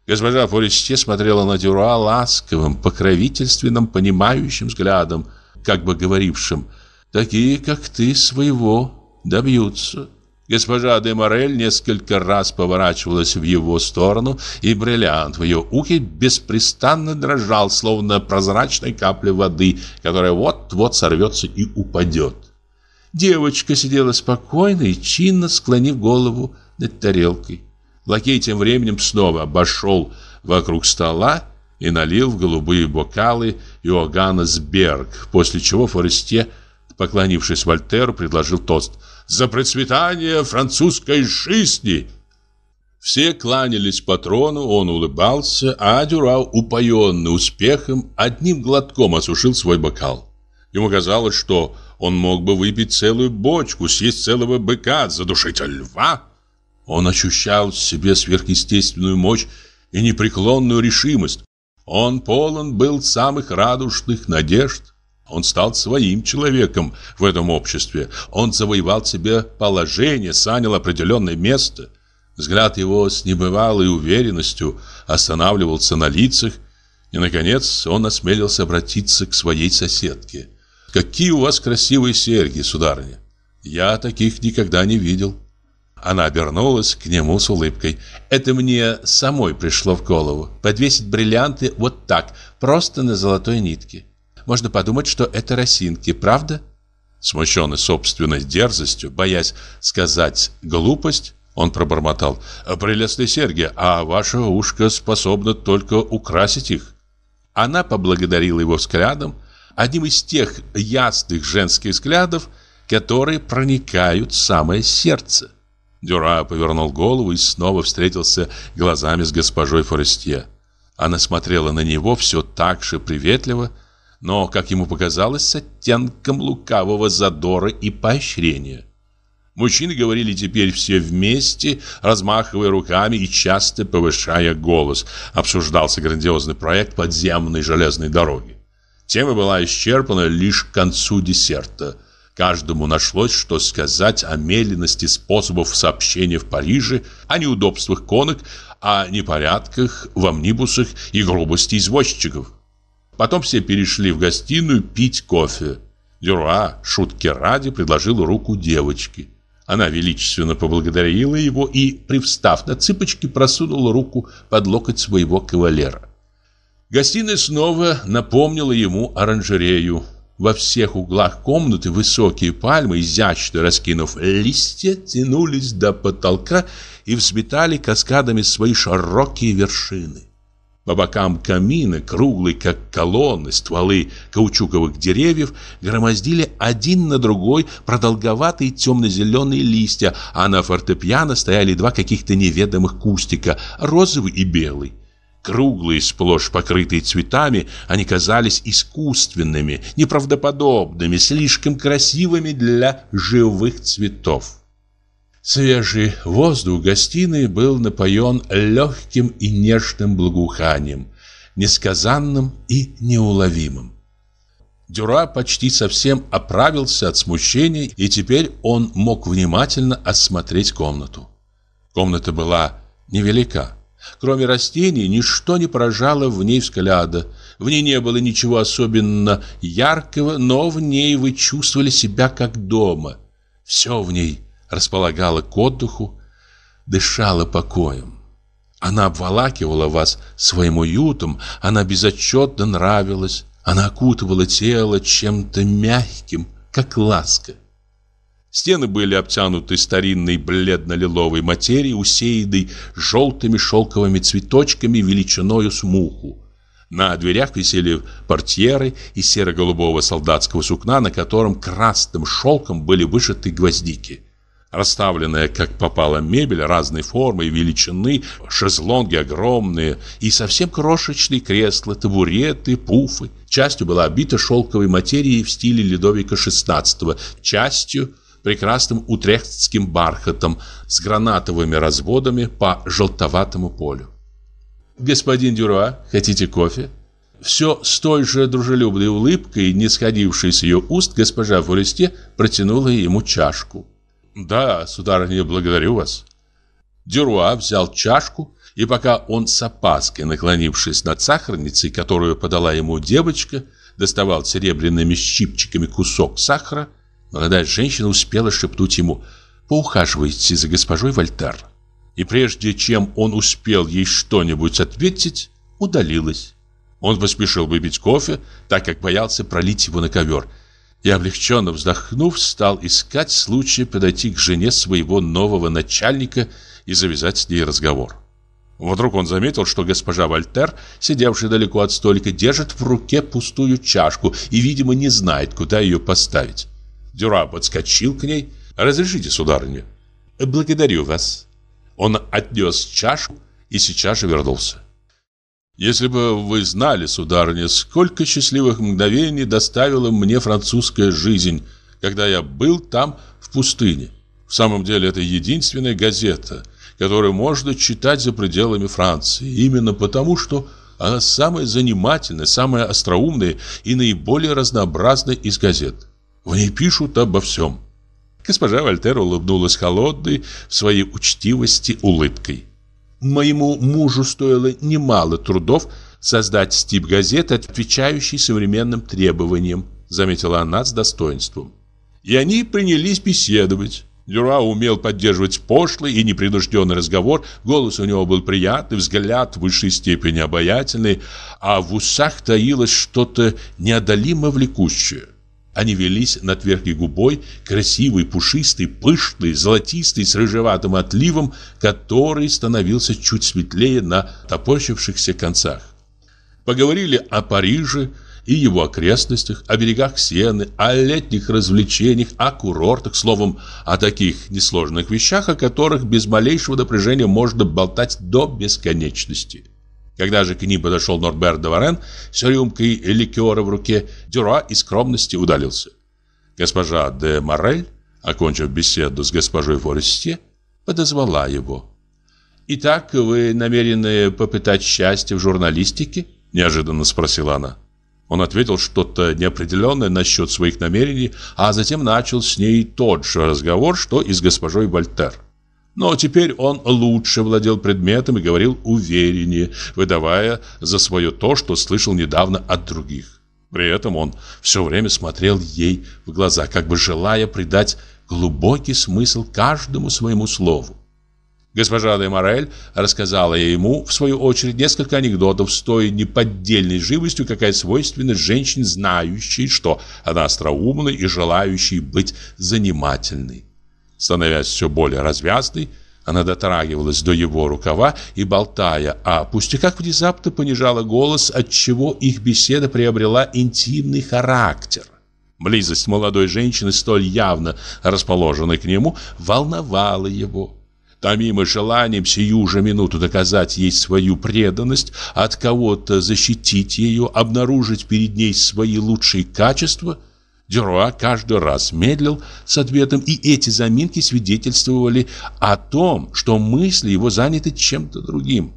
Госпожа Форестье смотрела на Дюруа ласковым, покровительственным, понимающим взглядом, как бы говорившим «Такие, как ты, своего добьются». Госпожа де Морель несколько раз поворачивалась в его сторону, и бриллиант в ее ухе беспрестанно дрожал, словно прозрачной капли воды, которая вот-вот сорвется и упадет. Девочка сидела спокойно и чинно, склонив голову над тарелкой. Лакей тем временем снова обошел вокруг стола и налил в голубые бокалы Иоганнес после чего Форесте, поклонившись Вольтеру, предложил тост «За процветание французской жизни!» Все кланялись патрону, он улыбался, а Дюрау, упоенный успехом, одним глотком осушил свой бокал. Ему казалось, что он мог бы выпить целую бочку, съесть целого быка, задушить льва – он ощущал в себе сверхъестественную мощь и непреклонную решимость. Он полон был самых радужных надежд. Он стал своим человеком в этом обществе. Он завоевал себе положение, занял определенное место. Взгляд его с небывалой уверенностью останавливался на лицах, и, наконец, он осмелился обратиться к своей соседке. «Какие у вас красивые серьги, сударыня! Я таких никогда не видел». Она обернулась к нему с улыбкой. «Это мне самой пришло в голову. Подвесить бриллианты вот так, просто на золотой нитке. Можно подумать, что это росинки, правда?» Смущенный собственной дерзостью, боясь сказать «глупость», он пробормотал. «Прелестные серьги, а ваше ушко способно только украсить их». Она поблагодарила его взглядом, одним из тех ясных женских взглядов, которые проникают в самое сердце. Дюра повернул голову и снова встретился глазами с госпожой Форестье. Она смотрела на него все так же приветливо, но, как ему показалось, с оттенком лукавого задора и поощрения. Мужчины говорили теперь все вместе, размахивая руками и часто повышая голос. Обсуждался грандиозный проект подземной железной дороги. Тема была исчерпана лишь к концу десерта. Каждому нашлось, что сказать о медленности способов сообщения в Париже, о неудобствах конок, о непорядках в амнибусах и грубости извозчиков. Потом все перешли в гостиную пить кофе. Дюра, шутки ради, предложил руку девочке. Она величественно поблагодарила его и, привстав на цыпочки, просунула руку под локоть своего кавалера. Гостиная снова напомнила ему оранжерею, во всех углах комнаты высокие пальмы, изящно раскинув листья, тянулись до потолка и взметали каскадами свои широкие вершины. По бокам камина, круглые как колонны, стволы каучуковых деревьев громоздили один на другой продолговатые темно-зеленые листья, а на фортепиано стояли два каких-то неведомых кустика, розовый и белый. Круглые, сплошь покрытые цветами, они казались искусственными, неправдоподобными, слишком красивыми для живых цветов. Свежий воздух гостиной был напоен легким и нежным благоуханием, несказанным и неуловимым. Дюра почти совсем оправился от смущения, и теперь он мог внимательно осмотреть комнату. Комната была невелика. Кроме растений, ничто не поражало в ней взгляда. В ней не было ничего особенно яркого, но в ней вы чувствовали себя как дома. Все в ней располагало к отдыху, дышало покоем. Она обволакивала вас своим уютом, она безотчетно нравилась, она окутывала тело чем-то мягким, как ласка. Стены были обтянуты старинной бледно-лиловой материей, усеянной желтыми шелковыми цветочками величиною с муху. На дверях висели портьеры из серо-голубого солдатского сукна, на котором красным шелком были вышиты гвоздики. Расставленная, как попало, мебель разной формы и величины, шезлонги огромные и совсем крошечные кресла, табуреты, пуфы. Частью была обита шелковой материей в стиле ледовика XVI, частью – прекрасным утрехтским бархатом с гранатовыми разводами по желтоватому полю. «Господин Дюруа, хотите кофе?» Все с той же дружелюбной улыбкой, не сходившей с ее уст, госпожа Фуресте протянула ему чашку. «Да, сударыня, благодарю вас». Дюруа взял чашку, и пока он с опаской, наклонившись над сахарницей, которую подала ему девочка, доставал серебряными щипчиками кусок сахара, Молодая женщина успела шепнуть ему «Поухаживайте за госпожой Вольтар». И прежде чем он успел ей что-нибудь ответить, удалилась. Он поспешил выпить кофе, так как боялся пролить его на ковер. И облегченно вздохнув, стал искать случай подойти к жене своего нового начальника и завязать с ней разговор. Вдруг он заметил, что госпожа Вольтер, сидевшая далеко от столика, держит в руке пустую чашку и, видимо, не знает, куда ее поставить. Дюра подскочил к ней. «Разрешите, сударыня?» «Благодарю вас». Он отнес чашку и сейчас же вернулся. «Если бы вы знали, сударыня, сколько счастливых мгновений доставила мне французская жизнь, когда я был там, в пустыне. В самом деле, это единственная газета, которую можно читать за пределами Франции, именно потому, что она самая занимательная, самая остроумная и наиболее разнообразная из газет». В ней пишут обо всем. Госпожа Вольтер улыбнулась холодной в своей учтивости улыбкой. Моему мужу стоило немало трудов создать стип газеты, отвечающий современным требованиям, заметила она с достоинством. И они принялись беседовать. Дюра умел поддерживать пошлый и непринужденный разговор, голос у него был приятный, взгляд в высшей степени обаятельный, а в усах таилось что-то неодолимо влекущее. Они велись над верхней губой, красивый пушистый пышный золотистый с рыжеватым отливом, который становился чуть светлее на топорщившихся концах. Поговорили о Париже и его окрестностях, о берегах Сены, о летних развлечениях, о курортах, словом, о таких несложных вещах, о которых без малейшего напряжения можно болтать до бесконечности. Когда же к ним подошел Норбер де Варен с рюмкой ликера в руке, Дюра из скромности удалился. Госпожа де Морель, окончив беседу с госпожой Форестье, подозвала его. «Итак, вы намерены попытать счастье в журналистике?» – неожиданно спросила она. Он ответил что-то неопределенное насчет своих намерений, а затем начал с ней тот же разговор, что и с госпожой Вольтер. Но теперь он лучше владел предметом и говорил увереннее, выдавая за свое то, что слышал недавно от других. При этом он все время смотрел ей в глаза, как бы желая придать глубокий смысл каждому своему слову. Госпожа де Морель рассказала ему, в свою очередь, несколько анекдотов с той неподдельной живостью, какая свойственна женщине, знающей, что она остроумна и желающей быть занимательной. Становясь все более развязной, она дотрагивалась до его рукава и, болтая о пустяках, внезапно понижала голос, отчего их беседа приобрела интимный характер. Близость молодой женщины, столь явно расположенной к нему, волновала его. Томимо желанием сию же минуту доказать ей свою преданность, от кого-то защитить ее, обнаружить перед ней свои лучшие качества – Дюруа каждый раз медлил с ответом, и эти заминки свидетельствовали о том, что мысли его заняты чем-то другим.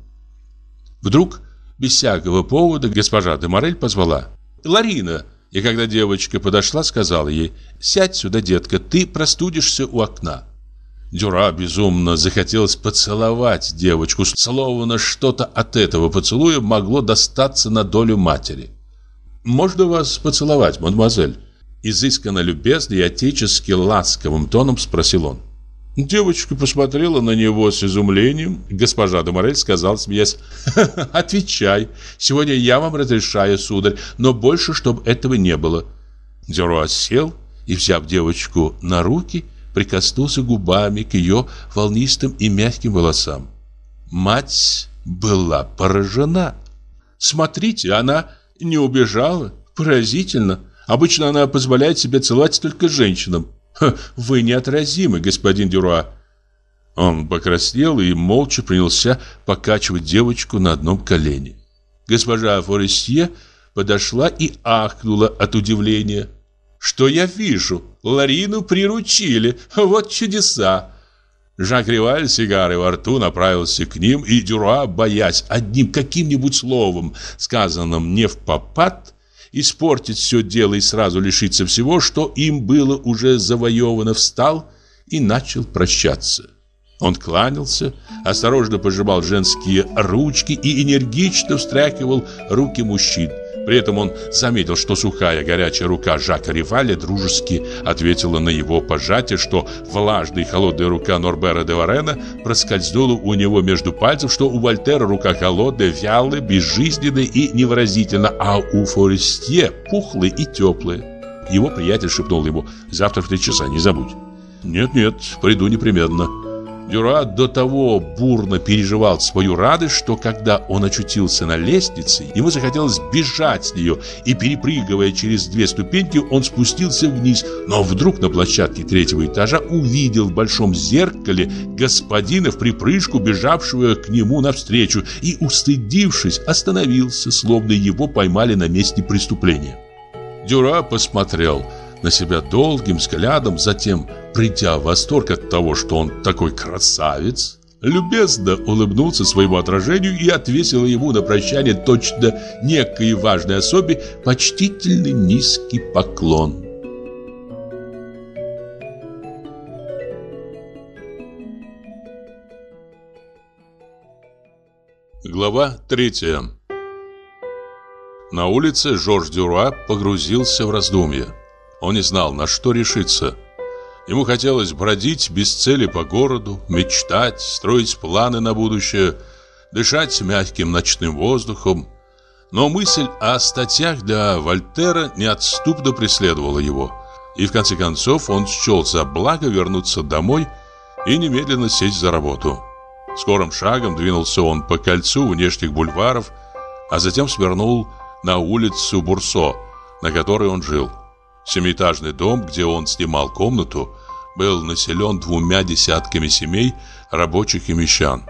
Вдруг, без всякого повода, госпожа де Морель позвала «Ларина!» И когда девочка подошла, сказала ей «Сядь сюда, детка, ты простудишься у окна». Дюра безумно захотелось поцеловать девочку, словно что-то от этого поцелуя могло достаться на долю матери. «Можно вас поцеловать, мадемуазель?» Изысканно любезно и отечески ласковым тоном спросил он. Девочка посмотрела на него с изумлением. Госпожа Доморель сказала, смеясь, «Ха -ха, «Отвечай, сегодня я вам разрешаю, сударь, но больше, чтобы этого не было». Дюруа сел и, взяв девочку на руки, прикоснулся губами к ее волнистым и мягким волосам. Мать была поражена. «Смотрите, она не убежала. Поразительно!» Обычно она позволяет себе целовать только женщинам. Ха, вы неотразимы, господин Дюруа. Он покраснел и молча принялся покачивать девочку на одном колене. Госпожа Форесье подошла и ахнула от удивления. «Что я вижу? Ларину приручили! Вот чудеса!» Жак Риваль сигары во рту направился к ним, и Дюра, боясь одним каким-нибудь словом, сказанным не в попад, испортить все дело и сразу лишиться всего, что им было уже завоевано, встал и начал прощаться. Он кланялся, осторожно пожимал женские ручки и энергично встряхивал руки мужчин – при этом он заметил, что сухая горячая рука Жака Риваля дружески ответила на его пожатие, что влажная и холодная рука Норбера де Варена проскользнула у него между пальцев, что у Вольтера рука холодная, вялая, безжизненная и невыразительна, а у Форестье пухлая и теплая. Его приятель шепнул ему «Завтра в три часа, не забудь». «Нет-нет, приду непременно», Дюра до того бурно переживал свою радость, что когда он очутился на лестнице, ему захотелось бежать с нее, и перепрыгивая через две ступеньки, он спустился вниз, но вдруг на площадке третьего этажа увидел в большом зеркале господина в припрыжку, бежавшего к нему навстречу, и, устыдившись, остановился, словно его поймали на месте преступления. Дюра посмотрел на себя долгим взглядом, затем придя в восторг от того, что он такой красавец, любезно улыбнулся своему отражению и отвесил ему на прощание точно некой важной особе почтительный низкий поклон. Глава третья На улице Жорж Дюра погрузился в раздумья. Он не знал, на что решиться – Ему хотелось бродить без цели по городу, мечтать, строить планы на будущее, дышать мягким ночным воздухом. Но мысль о статьях для Вольтера неотступно преследовала его. И в конце концов он счел за благо вернуться домой и немедленно сесть за работу. Скорым шагом двинулся он по кольцу внешних бульваров, а затем свернул на улицу Бурсо, на которой он жил. Семиэтажный дом, где он снимал комнату, был населен двумя десятками семей рабочих и мещан.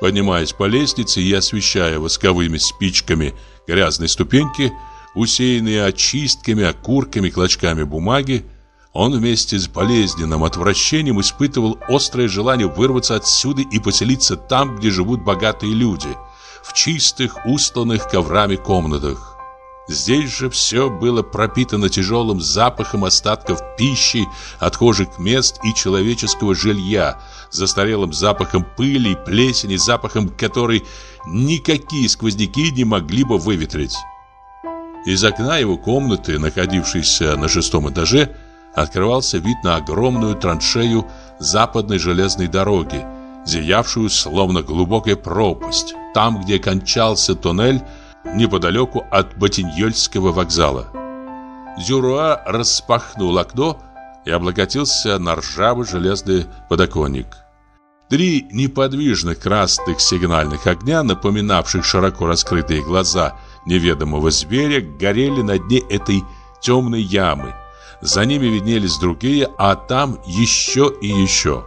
Поднимаясь по лестнице и освещая восковыми спичками грязные ступеньки, усеянные очистками, окурками, клочками бумаги, он вместе с болезненным отвращением испытывал острое желание вырваться отсюда и поселиться там, где живут богатые люди, в чистых, устланных коврами комнатах. Здесь же все было пропитано тяжелым запахом остатков пищи, отхожих мест и человеческого жилья, застарелым запахом пыли и плесени, запахом который никакие сквозняки не могли бы выветрить. Из окна его комнаты, находившейся на шестом этаже, открывался вид на огромную траншею западной железной дороги, зиявшую словно глубокая пропасть. Там, где кончался туннель, неподалеку от Ботиньольского вокзала. Зюруа распахнул окно и облокотился на ржавый железный подоконник. Три неподвижных красных сигнальных огня, напоминавших широко раскрытые глаза неведомого зверя, горели на дне этой темной ямы. За ними виднелись другие, а там еще и еще.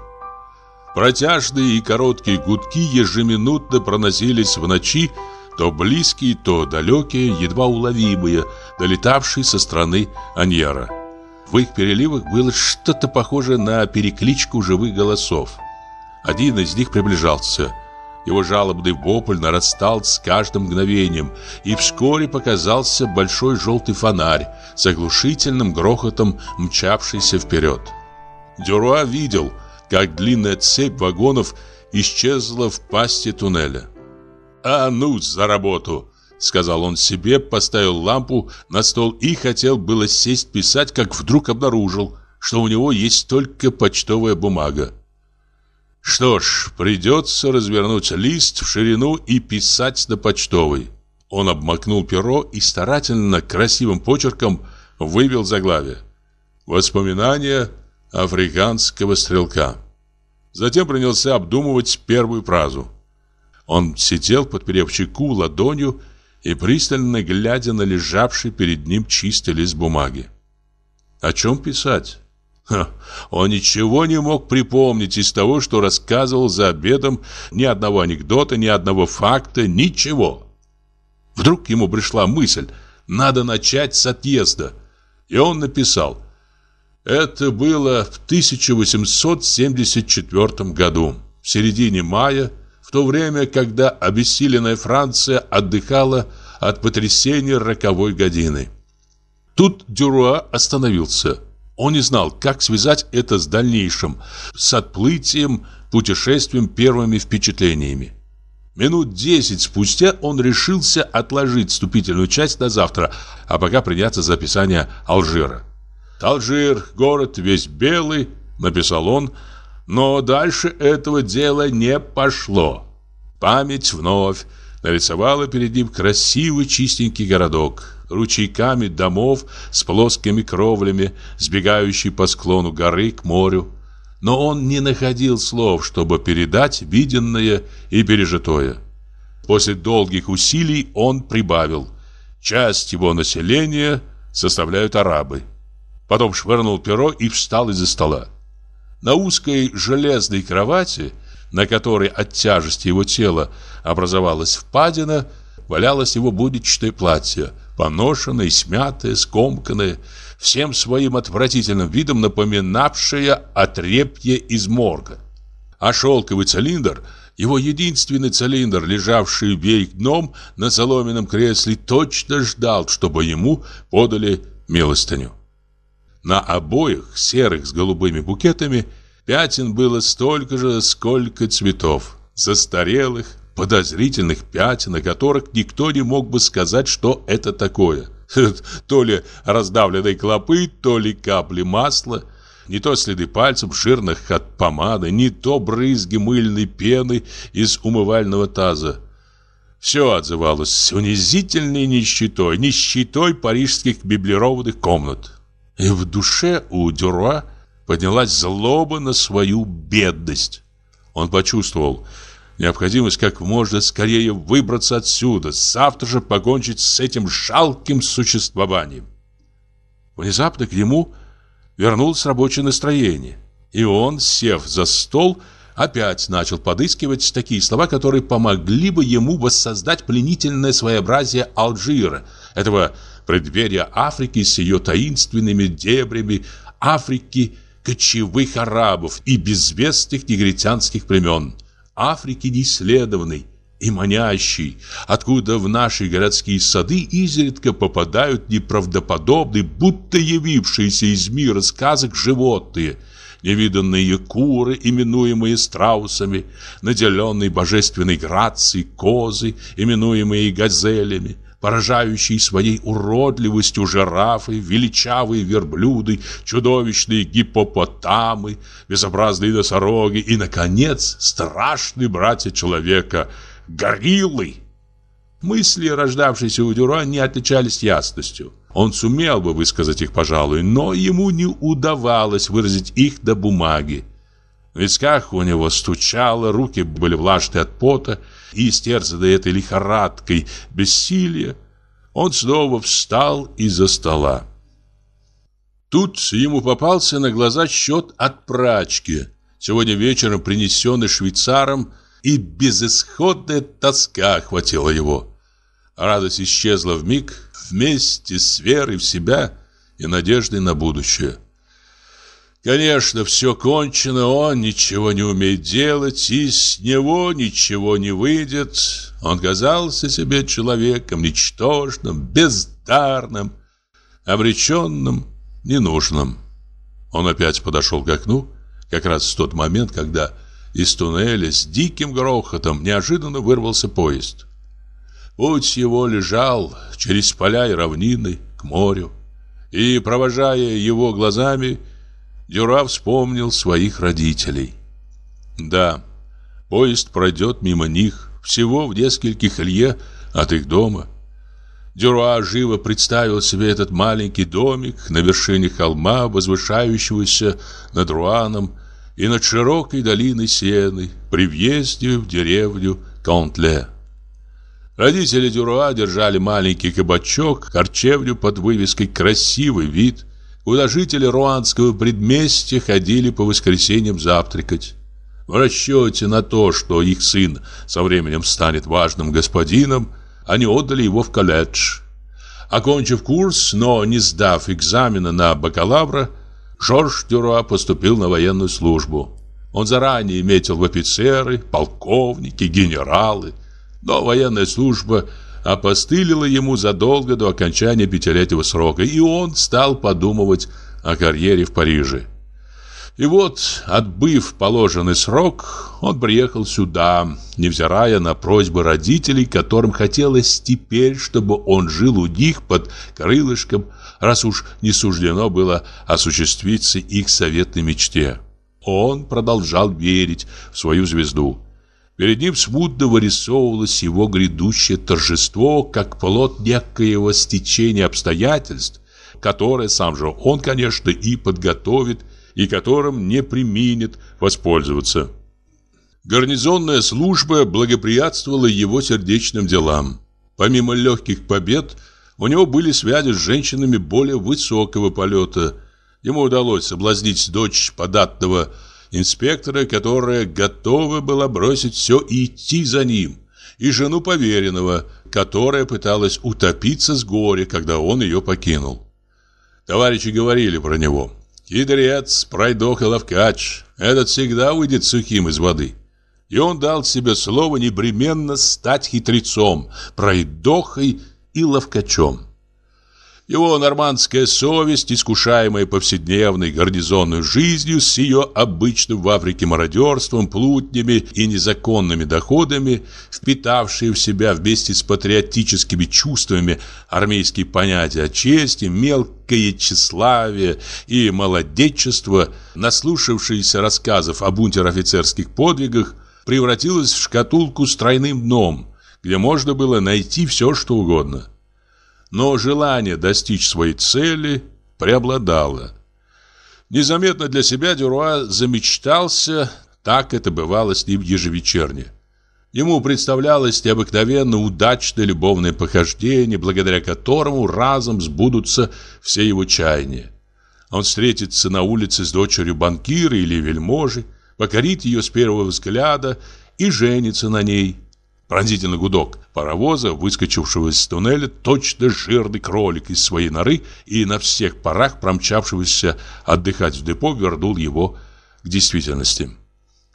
Протяжные и короткие гудки ежеминутно проносились в ночи то близкие, то далекие, едва уловимые, долетавшие со стороны Аньера. В их переливах было что-то похожее на перекличку живых голосов. Один из них приближался. Его жалобный вопль нарастал с каждым мгновением, и вскоре показался большой желтый фонарь с оглушительным грохотом, мчавшийся вперед. Дюруа видел, как длинная цепь вагонов исчезла в пасти туннеля. «А ну, за работу!» Сказал он себе, поставил лампу на стол и хотел было сесть писать, как вдруг обнаружил, что у него есть только почтовая бумага. Что ж, придется развернуть лист в ширину и писать на почтовой. Он обмакнул перо и старательно красивым почерком вывел заглавие. «Воспоминания африканского стрелка». Затем принялся обдумывать первую фразу – он сидел, подперев чеку ладонью и пристально глядя на лежавший перед ним чистый лист бумаги. О чем писать? Ха, он ничего не мог припомнить из того, что рассказывал за обедом, ни одного анекдота, ни одного факта, ничего. Вдруг ему пришла мысль, надо начать с отъезда. И он написал. Это было в 1874 году, в середине мая в то время, когда обессиленная Франция отдыхала от потрясения роковой годины. Тут Дюруа остановился. Он не знал, как связать это с дальнейшим, с отплытием, путешествием, первыми впечатлениями. Минут десять спустя он решился отложить вступительную часть до завтра, а пока приняться за описание Алжира. «Алжир, город весь белый», — написал он, — но дальше этого дела не пошло. Память вновь нарисовала перед ним красивый чистенький городок, ручейками домов с плоскими кровлями, сбегающий по склону горы к морю. Но он не находил слов, чтобы передать виденное и пережитое. После долгих усилий он прибавил. Часть его населения составляют арабы. Потом швырнул перо и встал из-за стола. На узкой железной кровати, на которой от тяжести его тела образовалась впадина, валялось его будничное платье, поношенное, смятое, скомканное, всем своим отвратительным видом напоминавшее отрепье из морга. А шелковый цилиндр, его единственный цилиндр, лежавший вверх дном на соломенном кресле, точно ждал, чтобы ему подали милостыню. На обоих, серых с голубыми букетами, пятен было столько же, сколько цветов. Застарелых, подозрительных пятен, на которых никто не мог бы сказать, что это такое. Хм, то ли раздавленные клопы, то ли капли масла – не то следы пальцев, жирных от помады, не то брызги мыльной пены из умывального таза. Все отзывалось с унизительной нищетой, нищетой парижских библированных комнат. И в душе у Дюруа поднялась злоба на свою бедность. Он почувствовал необходимость как можно скорее выбраться отсюда, завтра же покончить с этим жалким существованием. Внезапно к нему вернулось рабочее настроение, и он, сев за стол, опять начал подыскивать такие слова, которые помогли бы ему воссоздать пленительное своеобразие Алжира, этого преддверие Африки с ее таинственными дебрями Африки кочевых арабов и безвестных негритянских племен, Африки неисследованной и манящей, откуда в наши городские сады изредка попадают неправдоподобные, будто явившиеся из мира сказок животные – невиданные куры, именуемые страусами, наделенные божественной грацией козы, именуемые газелями, поражающие своей уродливостью жирафы, величавые верблюды, чудовищные гиппопотамы, безобразные носороги и, наконец, страшные братья человека – гориллы. Мысли, рождавшиеся у Дюра, не отличались ясностью. Он сумел бы высказать их, пожалуй, но ему не удавалось выразить их до бумаги. В висках у него стучало, руки были влажные от пота, и истерзанный этой лихорадкой бессилия, он снова встал из-за стола. Тут ему попался на глаза счет от прачки, сегодня вечером принесенный швейцаром, и безысходная тоска охватила его. Радость исчезла в миг вместе с верой в себя и надеждой на будущее. Конечно, все кончено, он ничего не умеет делать, и с него ничего не выйдет. Он казался себе человеком ничтожным, бездарным, обреченным, ненужным. Он опять подошел к окну, как раз в тот момент, когда из туннеля с диким грохотом неожиданно вырвался поезд. Путь его лежал через поля и равнины к морю, и, провожая его глазами, Дюра вспомнил своих родителей. Да, поезд пройдет мимо них, всего в нескольких лье от их дома. Дюруа живо представил себе этот маленький домик на вершине холма, возвышающегося над Руаном и над широкой долиной Сены при въезде в деревню Контле. Родители Дюруа держали маленький кабачок, харчевню под вывеской «Красивый вид», куда жители руанского предместья ходили по воскресеньям завтракать. В расчете на то, что их сын со временем станет важным господином, они отдали его в колледж. Окончив курс, но не сдав экзамена на бакалавра, Жорж Дюруа поступил на военную службу. Он заранее метил в офицеры, полковники, генералы, но военная служба – опостылила ему задолго до окончания пятилетнего срока, и он стал подумывать о карьере в Париже. И вот, отбыв положенный срок, он приехал сюда, невзирая на просьбы родителей, которым хотелось теперь, чтобы он жил у них под крылышком, раз уж не суждено было осуществиться их советной мечте. Он продолжал верить в свою звезду. Перед ним смутно вырисовывалось его грядущее торжество, как плод некоего стечения обстоятельств, которое сам же он, конечно, и подготовит, и которым не применит воспользоваться. Гарнизонная служба благоприятствовала его сердечным делам. Помимо легких побед, у него были связи с женщинами более высокого полета. Ему удалось соблазнить дочь податного инспектора, которая готова была бросить все и идти за ним, и жену поверенного, которая пыталась утопиться с горя, когда он ее покинул. Товарищи говорили про него. «Кидрец, пройдох и ловкач, этот всегда выйдет сухим из воды». И он дал себе слово непременно стать хитрецом, пройдохой и ловкачом. Его нормандская совесть, искушаемая повседневной гарнизонной жизнью с ее обычным в Африке мародерством, плутнями и незаконными доходами, впитавшие в себя вместе с патриотическими чувствами армейские понятия о чести, мелкое тщеславие и молодечество, наслушавшиеся рассказов о бунтер-офицерских подвигах, превратилась в шкатулку с тройным дном, где можно было найти все, что угодно – но желание достичь своей цели преобладало. Незаметно для себя Дюруа замечтался, так это бывало с ним ежевечерне. Ему представлялось необыкновенно удачное любовное похождение, благодаря которому разом сбудутся все его чаяния. Он встретится на улице с дочерью банкира или вельможи, покорит ее с первого взгляда и женится на ней – Пронзительный гудок паровоза, выскочившего из туннеля, точно жирный кролик из своей норы и на всех парах промчавшегося отдыхать в депо, вернул его к действительности.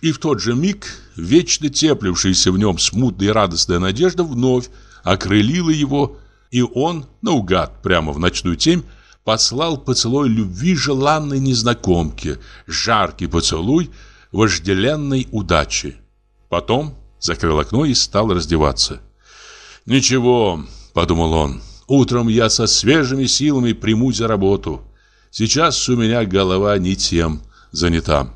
И в тот же миг вечно теплившаяся в нем смутная и радостная надежда вновь окрылила его, и он, наугад, прямо в ночную темь, послал поцелуй любви желанной незнакомке, жаркий поцелуй вожделенной удачи. Потом закрыл окно и стал раздеваться. «Ничего», — подумал он, — «утром я со свежими силами примусь за работу. Сейчас у меня голова не тем занята.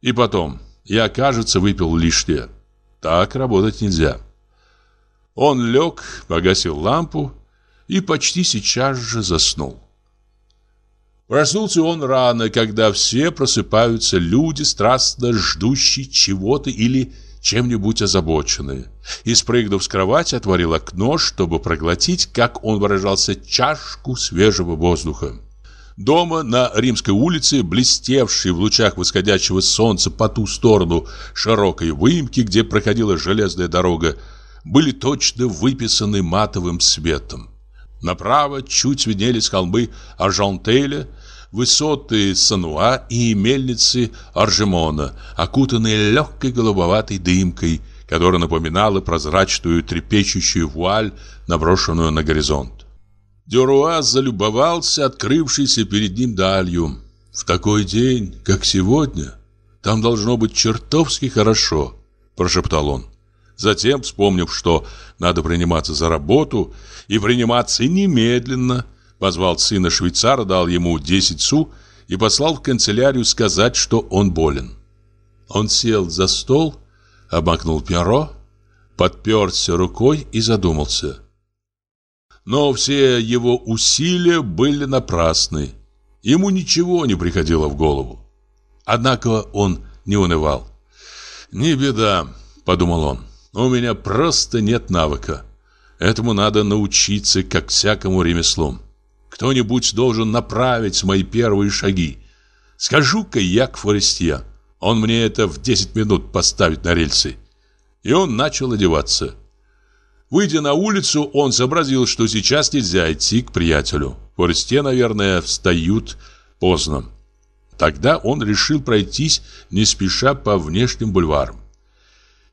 И потом, я, кажется, выпил лишнее. Так работать нельзя». Он лег, погасил лампу и почти сейчас же заснул. Проснулся он рано, когда все просыпаются люди, страстно ждущие чего-то или чего чем-нибудь озабоченные. И спрыгнув с кровати, отворил окно, чтобы проглотить, как он выражался, чашку свежего воздуха. Дома на Римской улице, блестевшей в лучах восходящего солнца по ту сторону широкой выемки, где проходила железная дорога, были точно выписаны матовым светом. Направо чуть виднелись холмы Аржантеля, высоты Сануа и мельницы Аржемона, окутанные легкой голубоватой дымкой, которая напоминала прозрачную трепещущую вуаль, наброшенную на горизонт. Дюруа залюбовался открывшейся перед ним далью. «В такой день, как сегодня, там должно быть чертовски хорошо», – прошептал он. Затем, вспомнив, что надо приниматься за работу и приниматься немедленно – Позвал сына швейцара, дал ему 10 су и послал в канцелярию сказать, что он болен. Он сел за стол, обмакнул перо, подперся рукой и задумался. Но все его усилия были напрасны. Ему ничего не приходило в голову. Однако он не унывал. «Не беда», — подумал он, — «у меня просто нет навыка. Этому надо научиться, как всякому ремеслу. Кто-нибудь должен направить мои первые шаги. Скажу-ка я к Форестье. Он мне это в 10 минут поставит на рельсы. И он начал одеваться. Выйдя на улицу, он сообразил, что сейчас нельзя идти к приятелю. Форестье, наверное, встают поздно. Тогда он решил пройтись не спеша по внешним бульварам.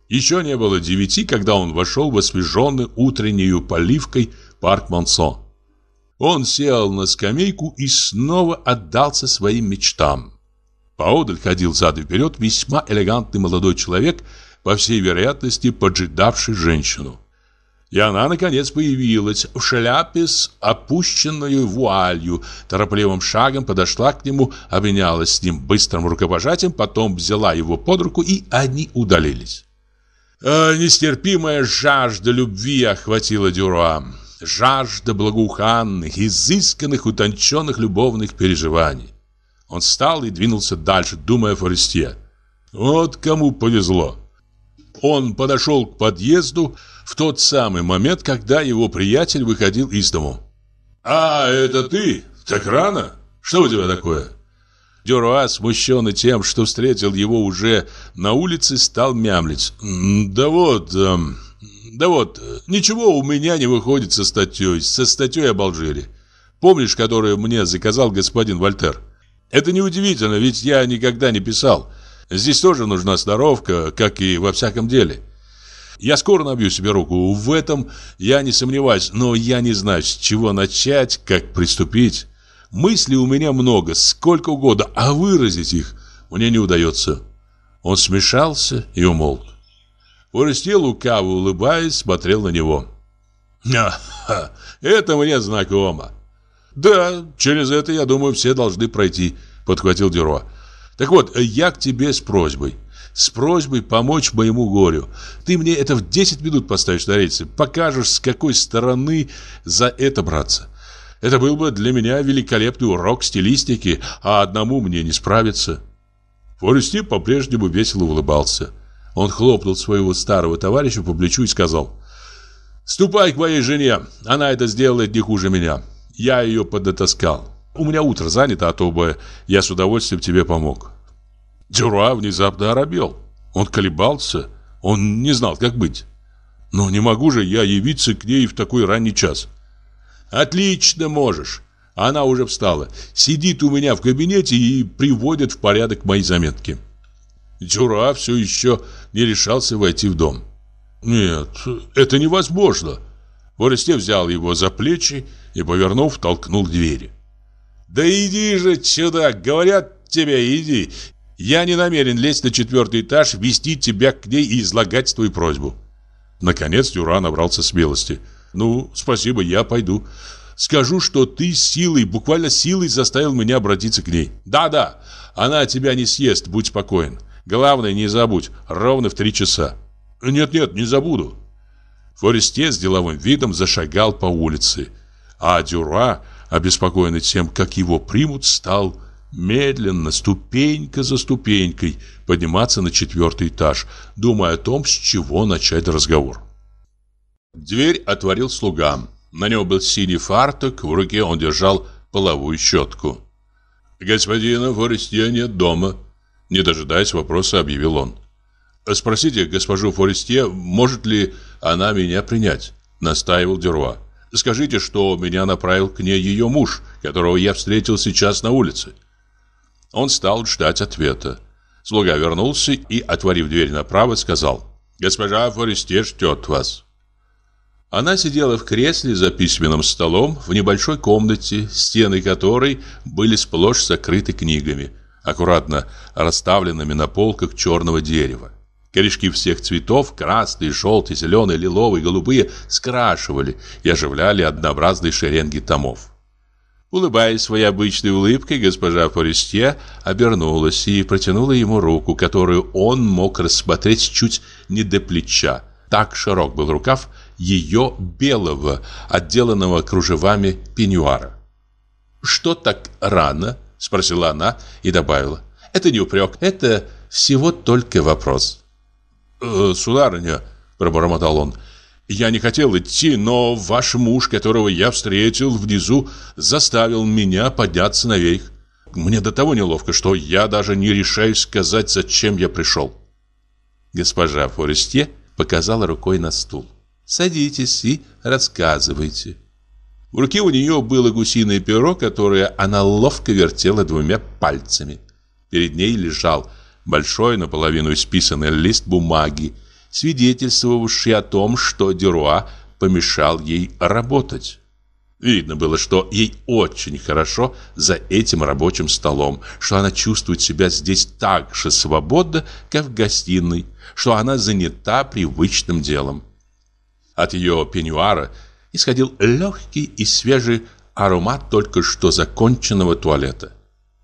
Еще не было девяти, когда он вошел в освеженный утреннюю поливкой парк Монсон. Он сел на скамейку и снова отдался своим мечтам. Поодаль ходил зад и вперед весьма элегантный молодой человек, по всей вероятности поджидавший женщину. И она, наконец, появилась в шляпе с опущенной вуалью, торопливым шагом подошла к нему, обменялась с ним быстрым рукопожатием, потом взяла его под руку, и они удалились. Э, нестерпимая жажда любви охватила Дюруа жажда благоуханных, изысканных, утонченных любовных переживаний. Он встал и двинулся дальше, думая о Форестье. Вот кому повезло. Он подошел к подъезду в тот самый момент, когда его приятель выходил из дому. «А, это ты? Так рано? Что у тебя такое?» Дюруа, смущенный тем, что встретил его уже на улице, стал мямлить. «Да вот, эм, да вот, э, ничего у меня не выходит со статьей, со статьей об Помнишь, которую мне заказал господин Вольтер? Это неудивительно, ведь я никогда не писал. Здесь тоже нужна здоровка, как и во всяком деле. Я скоро набью себе руку, в этом я не сомневаюсь, но я не знаю, с чего начать, как приступить. Мыслей у меня много, сколько угодно, а выразить их мне не удается. Он смешался и умолк. Forestier, лукаво улыбаясь, смотрел на него. ха это мне знакомо». «Да, через это, я думаю, все должны пройти», — подхватил Дюро. «Так вот, я к тебе с просьбой. С просьбой помочь моему горю. Ты мне это в 10 минут поставишь на рельсы, покажешь, с какой стороны за это браться. Это был бы для меня великолепный урок стилистики, а одному мне не справиться». Форести по-прежнему весело улыбался. Он хлопнул своего старого товарища по плечу и сказал, «Ступай к моей жене, она это сделает не хуже меня. Я ее подотаскал. У меня утро занято, а то бы я с удовольствием тебе помог». Дюра внезапно оробел. Он колебался, он не знал, как быть. «Но не могу же я явиться к ней в такой ранний час». «Отлично можешь!» Она уже встала, сидит у меня в кабинете и приводит в порядок мои заметки. Дюра все еще не решался войти в дом. «Нет, это невозможно!» Ворестев взял его за плечи и, повернув, толкнул к двери. «Да иди же, чудак! Говорят тебе, иди! Я не намерен лезть на четвертый этаж, вести тебя к ней и излагать твою просьбу». Наконец Дюра набрался смелости. «Ну, спасибо, я пойду. Скажу, что ты силой, буквально силой заставил меня обратиться к ней. Да-да, она тебя не съест, будь спокоен. Главное, не забудь, ровно в три часа. Нет-нет, не забуду. Форестье с деловым видом зашагал по улице, а Дюра, обеспокоенный тем, как его примут, стал медленно, ступенька за ступенькой, подниматься на четвертый этаж, думая о том, с чего начать разговор. Дверь отворил слуга. На нем был синий фартук, в руке он держал половую щетку. «Господина Форестье нет дома», не дожидаясь вопроса, объявил он. «Спросите госпожу Форестье, может ли она меня принять?» Настаивал Дюруа. «Скажите, что меня направил к ней ее муж, которого я встретил сейчас на улице». Он стал ждать ответа. Слуга вернулся и, отворив дверь направо, сказал «Госпожа Форестье ждет вас». Она сидела в кресле за письменным столом в небольшой комнате, стены которой были сплошь закрыты книгами, аккуратно расставленными на полках черного дерева. Корешки всех цветов, красные, желтые, зеленые, лиловые, голубые, скрашивали и оживляли однообразные шеренги томов. Улыбаясь своей обычной улыбкой, госпожа Форестье обернулась и протянула ему руку, которую он мог рассмотреть чуть не до плеча. Так широк был рукав ее белого, отделанного кружевами пеньюара. «Что так рано?» – спросила она и добавила. «Это не упрек, это всего только вопрос». «Э, «Сударыня», – пробормотал он, – «я не хотел идти, но ваш муж, которого я встретил внизу, заставил меня подняться наверх. Мне до того неловко, что я даже не решаюсь сказать, зачем я пришел». Госпожа Форестье показала рукой на стул. «Садитесь и рассказывайте». В руке у нее было гусиное перо, которое она ловко вертела двумя пальцами. Перед ней лежал большой, наполовину исписанный лист бумаги, свидетельствовавший о том, что Деруа помешал ей работать. Видно было, что ей очень хорошо за этим рабочим столом, что она чувствует себя здесь так же свободно, как в гостиной, что она занята привычным делом. От ее пеньюара – исходил легкий и свежий аромат только что законченного туалета.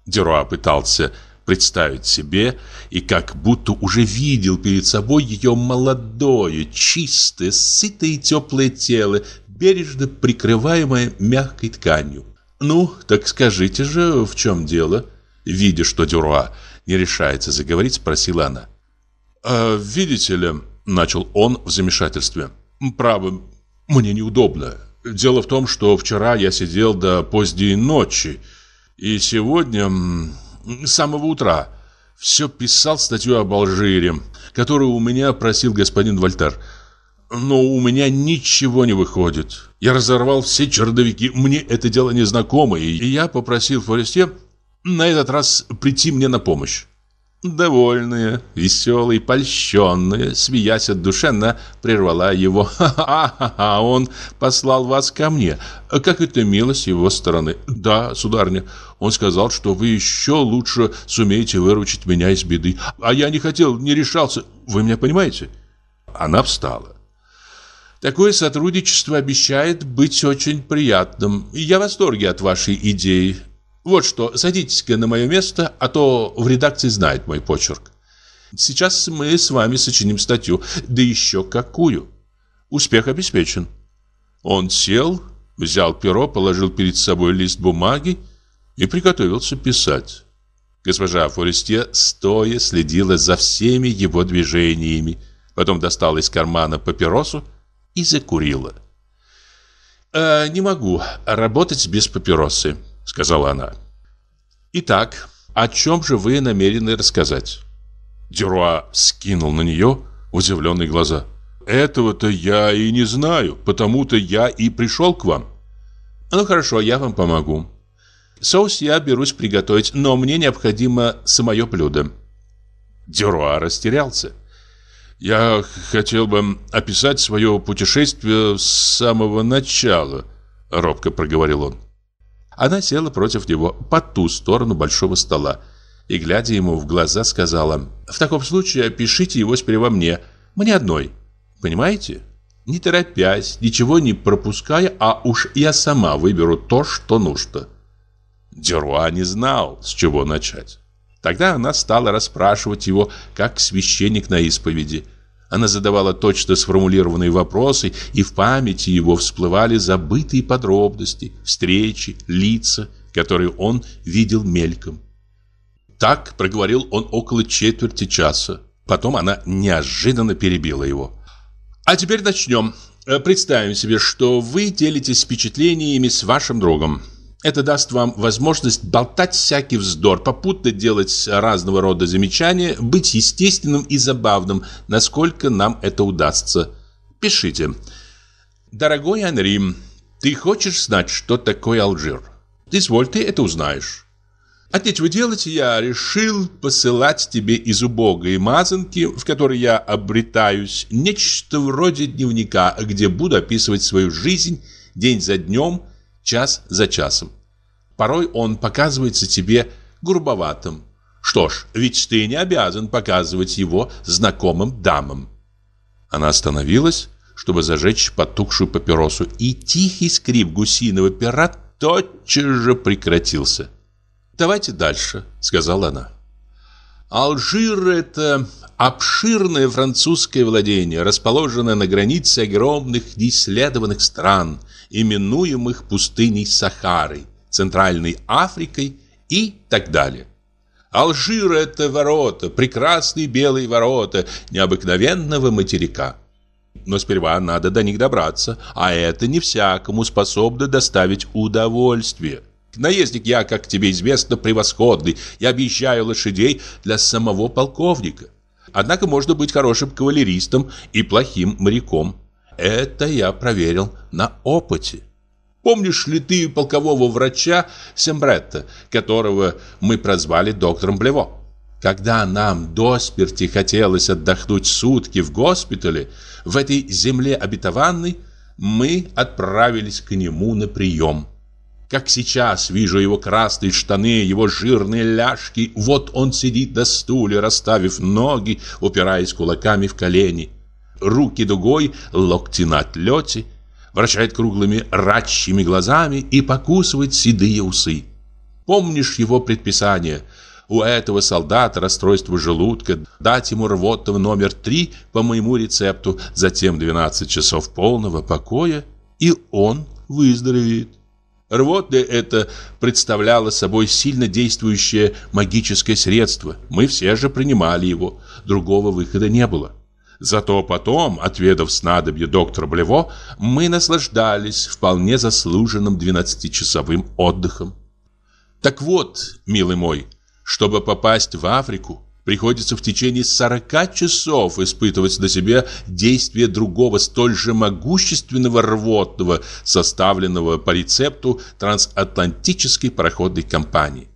Дюруа пытался представить себе и как будто уже видел перед собой ее молодое, чистое, сытое и теплое тело, бережно прикрываемое мягкой тканью. «Ну, так скажите же, в чем дело?» Видя, что Дюруа не решается заговорить, спросила она. «Э, «Видите ли», — начал он в замешательстве, — «право, мне неудобно. Дело в том, что вчера я сидел до поздней ночи, и сегодня, с самого утра, все писал статью об Алжире, которую у меня просил господин Вольтер. Но у меня ничего не выходит. Я разорвал все чердовики, мне это дело незнакомо, и я попросил Форесте на этот раз прийти мне на помощь. Довольная, веселая, польщенная, смеясь от души, прервала его. «Ха-ха-ха! Он послал вас ко мне. Как это мило с его стороны!» «Да, сударня, он сказал, что вы еще лучше сумеете выручить меня из беды. А я не хотел, не решался. Вы меня понимаете?» Она встала. «Такое сотрудничество обещает быть очень приятным. Я в восторге от вашей идеи. Вот что, садитесь-ка на мое место, а то в редакции знает мой почерк. Сейчас мы с вами сочиним статью, да еще какую. Успех обеспечен. Он сел, взял перо, положил перед собой лист бумаги и приготовился писать. Госпожа Форестье стоя следила за всеми его движениями, потом достала из кармана папиросу и закурила. «Э, «Не могу работать без папиросы», — сказала она. «Итак, о чем же вы намерены рассказать?» Дюруа скинул на нее удивленные глаза. «Этого-то я и не знаю, потому-то я и пришел к вам». «Ну хорошо, я вам помогу. Соус я берусь приготовить, но мне необходимо самое блюдо». Дюруа растерялся. «Я хотел бы описать свое путешествие с самого начала», — робко проговорил он. Она села против него по ту сторону большого стола и, глядя ему в глаза, сказала, «В таком случае пишите его теперь мне, мне одной. Понимаете?» Не торопясь, ничего не пропуская, а уж я сама выберу то, что нужно. Дюруа не знал, с чего начать. Тогда она стала расспрашивать его, как священник на исповеди. Она задавала точно сформулированные вопросы, и в памяти его всплывали забытые подробности, встречи, лица, которые он видел мельком. Так проговорил он около четверти часа. Потом она неожиданно перебила его. «А теперь начнем. Э, представим себе, что вы делитесь впечатлениями с вашим другом. Это даст вам возможность болтать всякий вздор, попутно делать разного рода замечания, быть естественным и забавным, насколько нам это удастся. Пишите. Дорогой Анри, ты хочешь знать, что такое Алжир? Изволь, ты это узнаешь. От нечего делать я решил посылать тебе из убогой мазанки, в которой я обретаюсь, нечто вроде дневника, где буду описывать свою жизнь день за днем, час за часом. Порой он показывается тебе грубоватым. Что ж, ведь ты не обязан показывать его знакомым дамам. Она остановилась, чтобы зажечь потухшую папиросу, и тихий скрип гусиного пера тотчас же прекратился. «Давайте дальше», — сказала она. «Алжир — это обширное французское владение, расположенное на границе огромных неисследованных стран, именуемых пустыней Сахары, Центральной Африкой и так далее. Алжир – это ворота, прекрасные белые ворота необыкновенного материка. Но сперва надо до них добраться, а это не всякому способно доставить удовольствие. Наездник я, как тебе известно, превосходный. Я объезжаю лошадей для самого полковника. Однако можно быть хорошим кавалеристом и плохим моряком. Это я проверил на опыте. Помнишь ли ты полкового врача Сембретта, которого мы прозвали доктором Блево? Когда нам до смерти хотелось отдохнуть сутки в госпитале, в этой земле обетованной, мы отправились к нему на прием. Как сейчас вижу его красные штаны, его жирные ляжки. Вот он сидит до стуле, расставив ноги, упираясь кулаками в колени. Руки дугой, локти на отлете. Вращает круглыми рачьими глазами и покусывает седые усы. Помнишь его предписание – у этого солдата расстройство желудка, дать ему рвоту в номер три по моему рецепту, затем 12 часов полного покоя, и он выздоровеет. Рвотное это представляло собой сильно действующее магическое средство. Мы все же принимали его. Другого выхода не было. Зато потом, отведав снадобье доктора Блево, мы наслаждались вполне заслуженным 12-часовым отдыхом. Так вот, милый мой, чтобы попасть в Африку, Приходится в течение 40 часов испытывать на себе действие другого столь же могущественного рвотного, составленного по рецепту трансатлантической пароходной компании.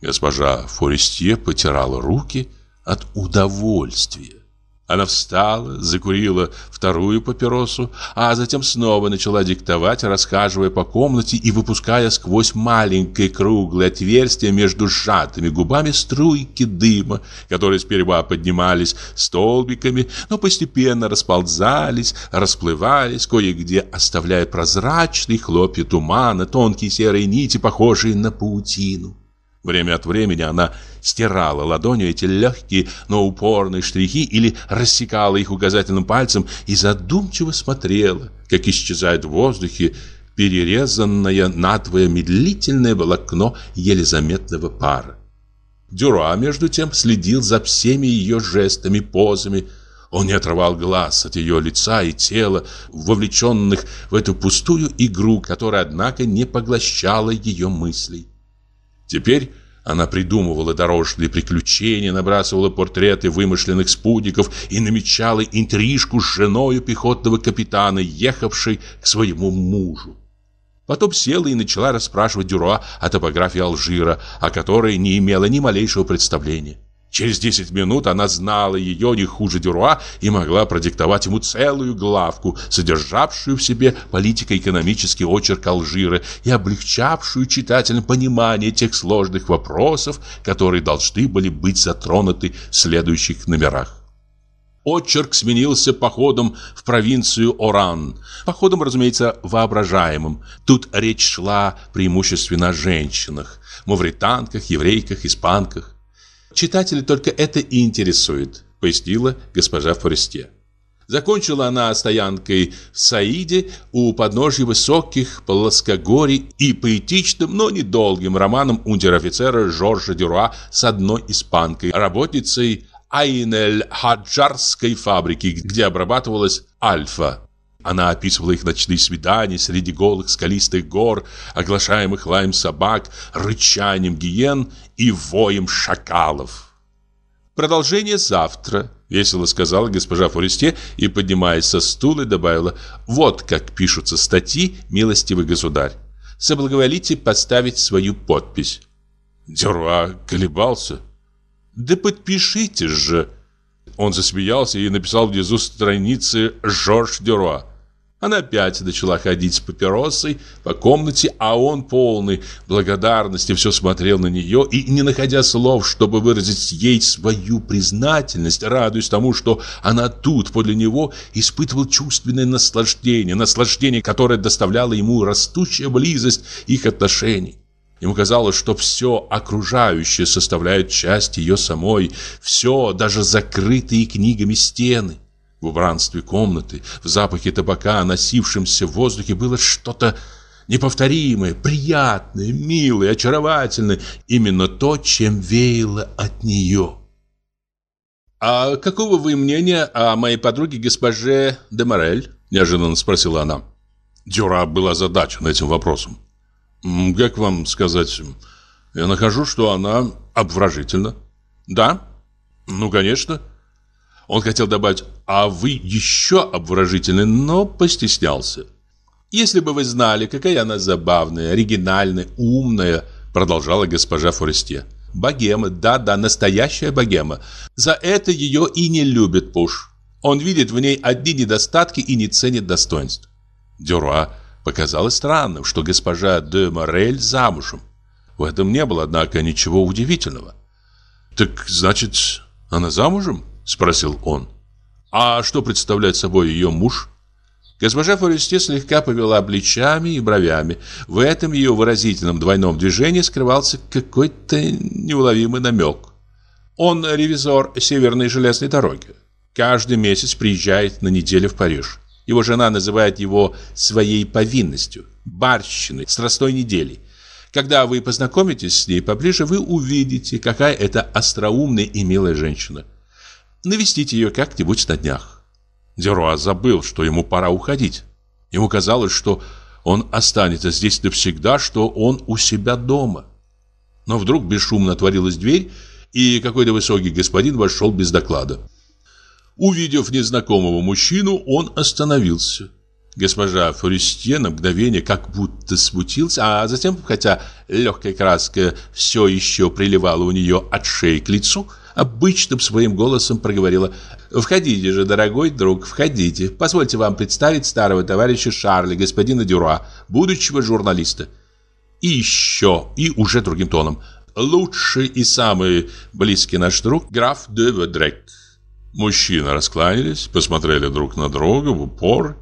Госпожа Форестье потирала руки от удовольствия. Она встала, закурила вторую папиросу, а затем снова начала диктовать, рассказывая по комнате и выпуская сквозь маленькое круглое отверстие между сжатыми губами струйки дыма, которые сперва поднимались столбиками, но постепенно расползались, расплывались, кое-где оставляя прозрачные хлопья тумана, тонкие серые нити, похожие на паутину. Время от времени она стирала ладонью эти легкие, но упорные штрихи или рассекала их указательным пальцем и задумчиво смотрела, как исчезает в воздухе перерезанное надвое медлительное волокно еле заметного пара. Дюра между тем, следил за всеми ее жестами, позами. Он не отрывал глаз от ее лица и тела, вовлеченных в эту пустую игру, которая, однако, не поглощала ее мыслей. Теперь она придумывала дорожные приключения, набрасывала портреты вымышленных спутников и намечала интрижку с женою пехотного капитана, ехавшей к своему мужу. Потом села и начала расспрашивать Дюруа о топографии Алжира, о которой не имела ни малейшего представления. Через 10 минут она знала ее не хуже Дюруа и могла продиктовать ему целую главку, содержавшую в себе политико-экономический очерк Алжира и облегчавшую читателю понимание тех сложных вопросов, которые должны были быть затронуты в следующих номерах. Очерк сменился походом в провинцию Оран. Походом, разумеется, воображаемым. Тут речь шла преимущественно о женщинах. Мавританках, еврейках, испанках. Читателя только это и интересует, пояснила госпожа Форестье. Закончила она стоянкой в Саиде у подножья высоких плоскогорий и поэтичным, но недолгим романом унтер-офицера Жоржа Дюруа с одной испанкой, работницей Айнель-Хаджарской фабрики, где обрабатывалась альфа, она описывала их ночные свидания среди голых скалистых гор, оглашаемых лаем собак, рычанием гиен и воем шакалов. «Продолжение завтра», — весело сказала госпожа Форестье и, поднимаясь со стула, добавила, «Вот как пишутся статьи, милостивый государь. Соблаговолите поставить свою подпись». Дюруа колебался. «Да подпишите же!» Он засмеялся и написал внизу страницы «Жорж Дюруа». Она опять начала ходить с папиросой по комнате, а он полный благодарности все смотрел на нее и, не находя слов, чтобы выразить ей свою признательность, радуясь тому, что она тут, подле него, испытывал чувственное наслаждение, наслаждение, которое доставляло ему растущая близость их отношений. Ему казалось, что все окружающее составляет часть ее самой, все, даже закрытые книгами стены. В убранстве комнаты, в запахе табака, носившемся в воздухе, было что-то неповторимое, приятное, милое, очаровательное. Именно то, чем веяло от нее. «А какого вы мнения о моей подруге госпоже Деморель?» – неожиданно спросила она. Дюра был озадачен этим вопросом. «Как вам сказать, я нахожу, что она обворожительна». «Да?» «Ну, конечно». Он хотел добавить «А вы еще обворожительны», но постеснялся. «Если бы вы знали, какая она забавная, оригинальная, умная», продолжала госпожа Форесте. «Богема, да-да, настоящая богема. За это ее и не любит Пуш. Он видит в ней одни недостатки и не ценит достоинств». Дюруа показалось странным, что госпожа де Морель замужем. В этом не было, однако, ничего удивительного. «Так, значит, она замужем?» – спросил он. «А что представляет собой ее муж?» Госпожа Форесте слегка повела плечами и бровями. В этом ее выразительном двойном движении скрывался какой-то неуловимый намек. Он ревизор Северной железной дороги. Каждый месяц приезжает на неделю в Париж. Его жена называет его своей повинностью, барщиной, страстной неделей. Когда вы познакомитесь с ней поближе, вы увидите, какая это остроумная и милая женщина навестить ее как-нибудь на днях. Деруа забыл, что ему пора уходить. Ему казалось, что он останется здесь навсегда, что он у себя дома. Но вдруг бесшумно отворилась дверь, и какой-то высокий господин вошел без доклада. Увидев незнакомого мужчину, он остановился. Госпожа Форестье на мгновение как будто смутился, а затем, хотя легкая краска все еще приливала у нее от шеи к лицу, обычным своим голосом проговорила «Входите же, дорогой друг, входите. Позвольте вам представить старого товарища Шарля, господина Дюра, будущего журналиста». И еще, и уже другим тоном «Лучший и самый близкий наш друг граф де Ведрек». Мужчины раскланялись, посмотрели друг на друга в упор,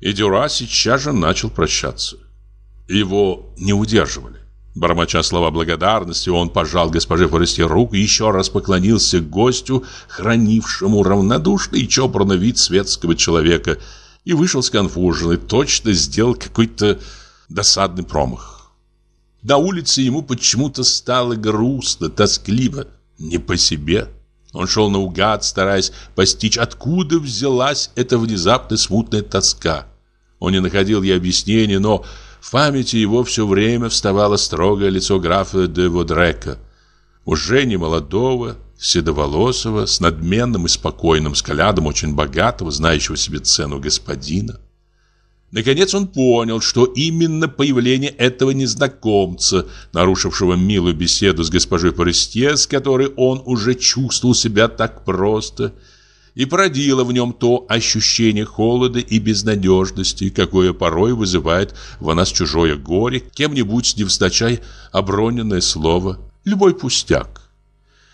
и Дюра сейчас же начал прощаться. Его не удерживали. Бормоча слова благодарности, он пожал госпоже Форестье руку и еще раз поклонился гостю, хранившему равнодушный и чопорно вид светского человека, и вышел сконфуженный, точно сделал какой-то досадный промах. На улице ему почему-то стало грустно, тоскливо, не по себе. Он шел наугад, стараясь постичь, откуда взялась эта внезапно смутная тоска. Он не находил ей объяснений, но в памяти его все время вставало строгое лицо графа де Водрека. Уже не молодого, седоволосого, с надменным и спокойным взглядом очень богатого, знающего себе цену господина. Наконец он понял, что именно появление этого незнакомца, нарушившего милую беседу с госпожой Форестье, с которой он уже чувствовал себя так просто – и породило в нем то ощущение холода и безнадежности, какое порой вызывает в нас чужое горе, кем-нибудь невзначай оброненное слово, любой пустяк.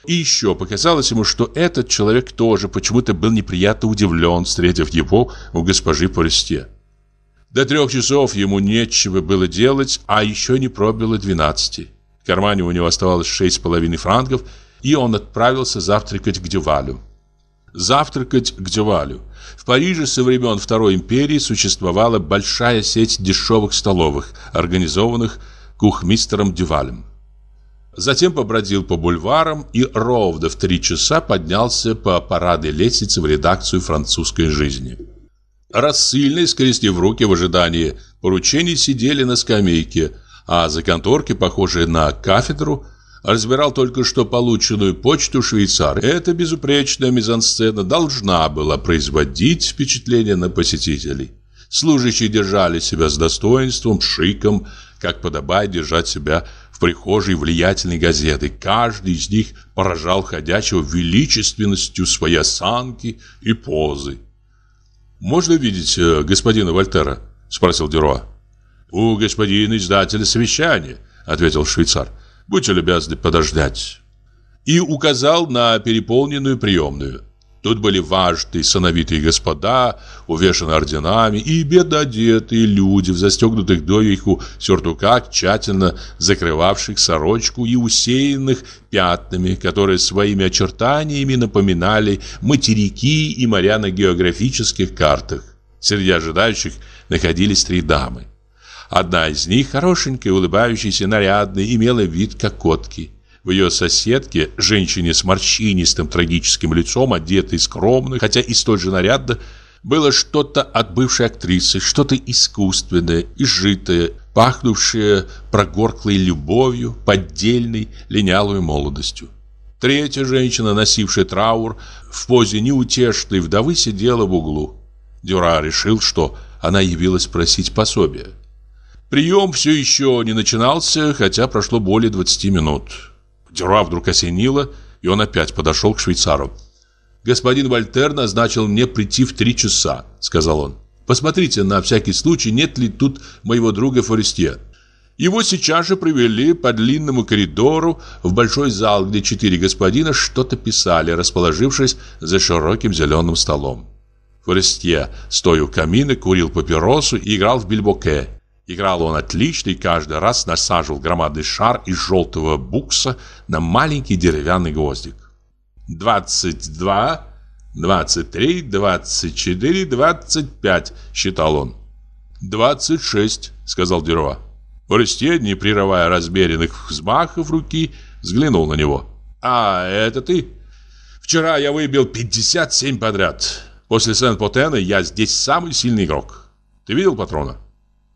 И еще показалось ему, что этот человек тоже почему-то был неприятно удивлен, встретив его у госпожи Порестье. До трех часов ему нечего было делать, а еще не пробило двенадцати. В кармане у него оставалось шесть с половиной франков, и он отправился завтракать к Дювалю завтракать к Дювалю. В Париже со времен Второй империи существовала большая сеть дешевых столовых, организованных кухмистером Дювалем. Затем побродил по бульварам и ровно в три часа поднялся по парадной лестнице в редакцию французской жизни. Рассыльные, скрестив руки в ожидании поручений, сидели на скамейке, а за конторки, похожие на кафедру, разбирал только что полученную почту швейцар. Эта безупречная мизансцена должна была производить впечатление на посетителей. Служащие держали себя с достоинством, шиком, как подобает держать себя в прихожей влиятельной газеты. Каждый из них поражал ходячего величественностью своей осанки и позы. «Можно видеть э, господина Вольтера?» – спросил Дюро. «У господина издателя совещание», – ответил швейцар. Будьте любезны подождать». И указал на переполненную приемную. Тут были важные сановитые господа, увешанные орденами, и бедодетые люди в застегнутых доверху сюртуках, тщательно закрывавших сорочку и усеянных пятнами, которые своими очертаниями напоминали материки и моря на географических картах. Среди ожидающих находились три дамы. Одна из них, хорошенькая, улыбающаяся, нарядная, имела вид кокотки. В ее соседке, женщине с морщинистым трагическим лицом, одетой скромно, хотя и столь же нарядно, было что-то от бывшей актрисы, что-то искусственное, изжитое, пахнувшее прогорклой любовью, поддельной, линялой молодостью. Третья женщина, носившая траур, в позе неутешной вдовы сидела в углу. Дюра решил, что она явилась просить пособия. Прием все еще не начинался, хотя прошло более 20 минут. Дюра вдруг осенило, и он опять подошел к швейцару. «Господин Вольтер назначил мне прийти в три часа», — сказал он. «Посмотрите на всякий случай, нет ли тут моего друга Форестье». Его сейчас же привели по длинному коридору в большой зал, где четыре господина что-то писали, расположившись за широким зеленым столом. Форестье, стоя у камина, курил папиросу и играл в бильбоке, Играл он отлично и каждый раз насаживал громадный шар из желтого букса на маленький деревянный гвоздик. 22, 23, 24, 25, считал он. 26, сказал Дюрова. Форестье, не прерывая размеренных взмахов руки, взглянул на него. «А, это ты?» «Вчера я выбил 57 подряд. После Сент-Потена я здесь самый сильный игрок. Ты видел патрона?»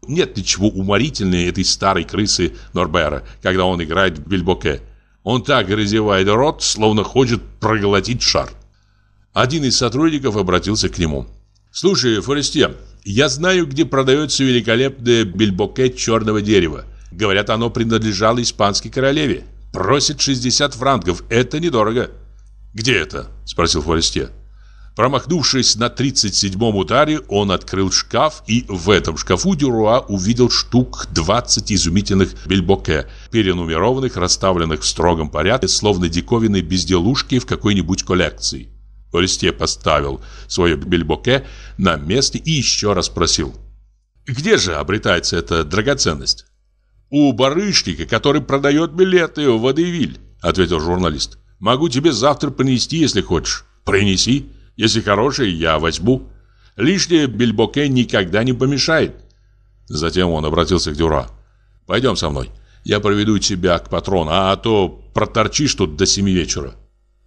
Нет ничего уморительнее этой старой крысы Норбера, когда он играет в бильбоке. Он так разевает рот, словно хочет проглотить шар. Один из сотрудников обратился к нему. «Слушай, Форестье, я знаю, где продается великолепное бильбоке черного дерева. Говорят, оно принадлежало испанской королеве. Просит 60 франков, это недорого». «Где это?» – спросил Форестье. Промахнувшись на 37-м ударе, он открыл шкаф, и в этом шкафу Дюруа увидел штук 20 изумительных бельбоке, перенумерованных, расставленных в строгом порядке, словно диковинной безделушки в какой-нибудь коллекции. Орестье поставил свое бельбоке на место и еще раз спросил. «Где же обретается эта драгоценность?» «У барышника, который продает билеты в Водевиль», — ответил журналист. «Могу тебе завтра принести, если хочешь». «Принеси». Если хорошие, я возьму. Лишнее бельбоке никогда не помешает. Затем он обратился к Дюра. Пойдем со мной. Я проведу тебя к патрону, а то проторчишь тут до семи вечера.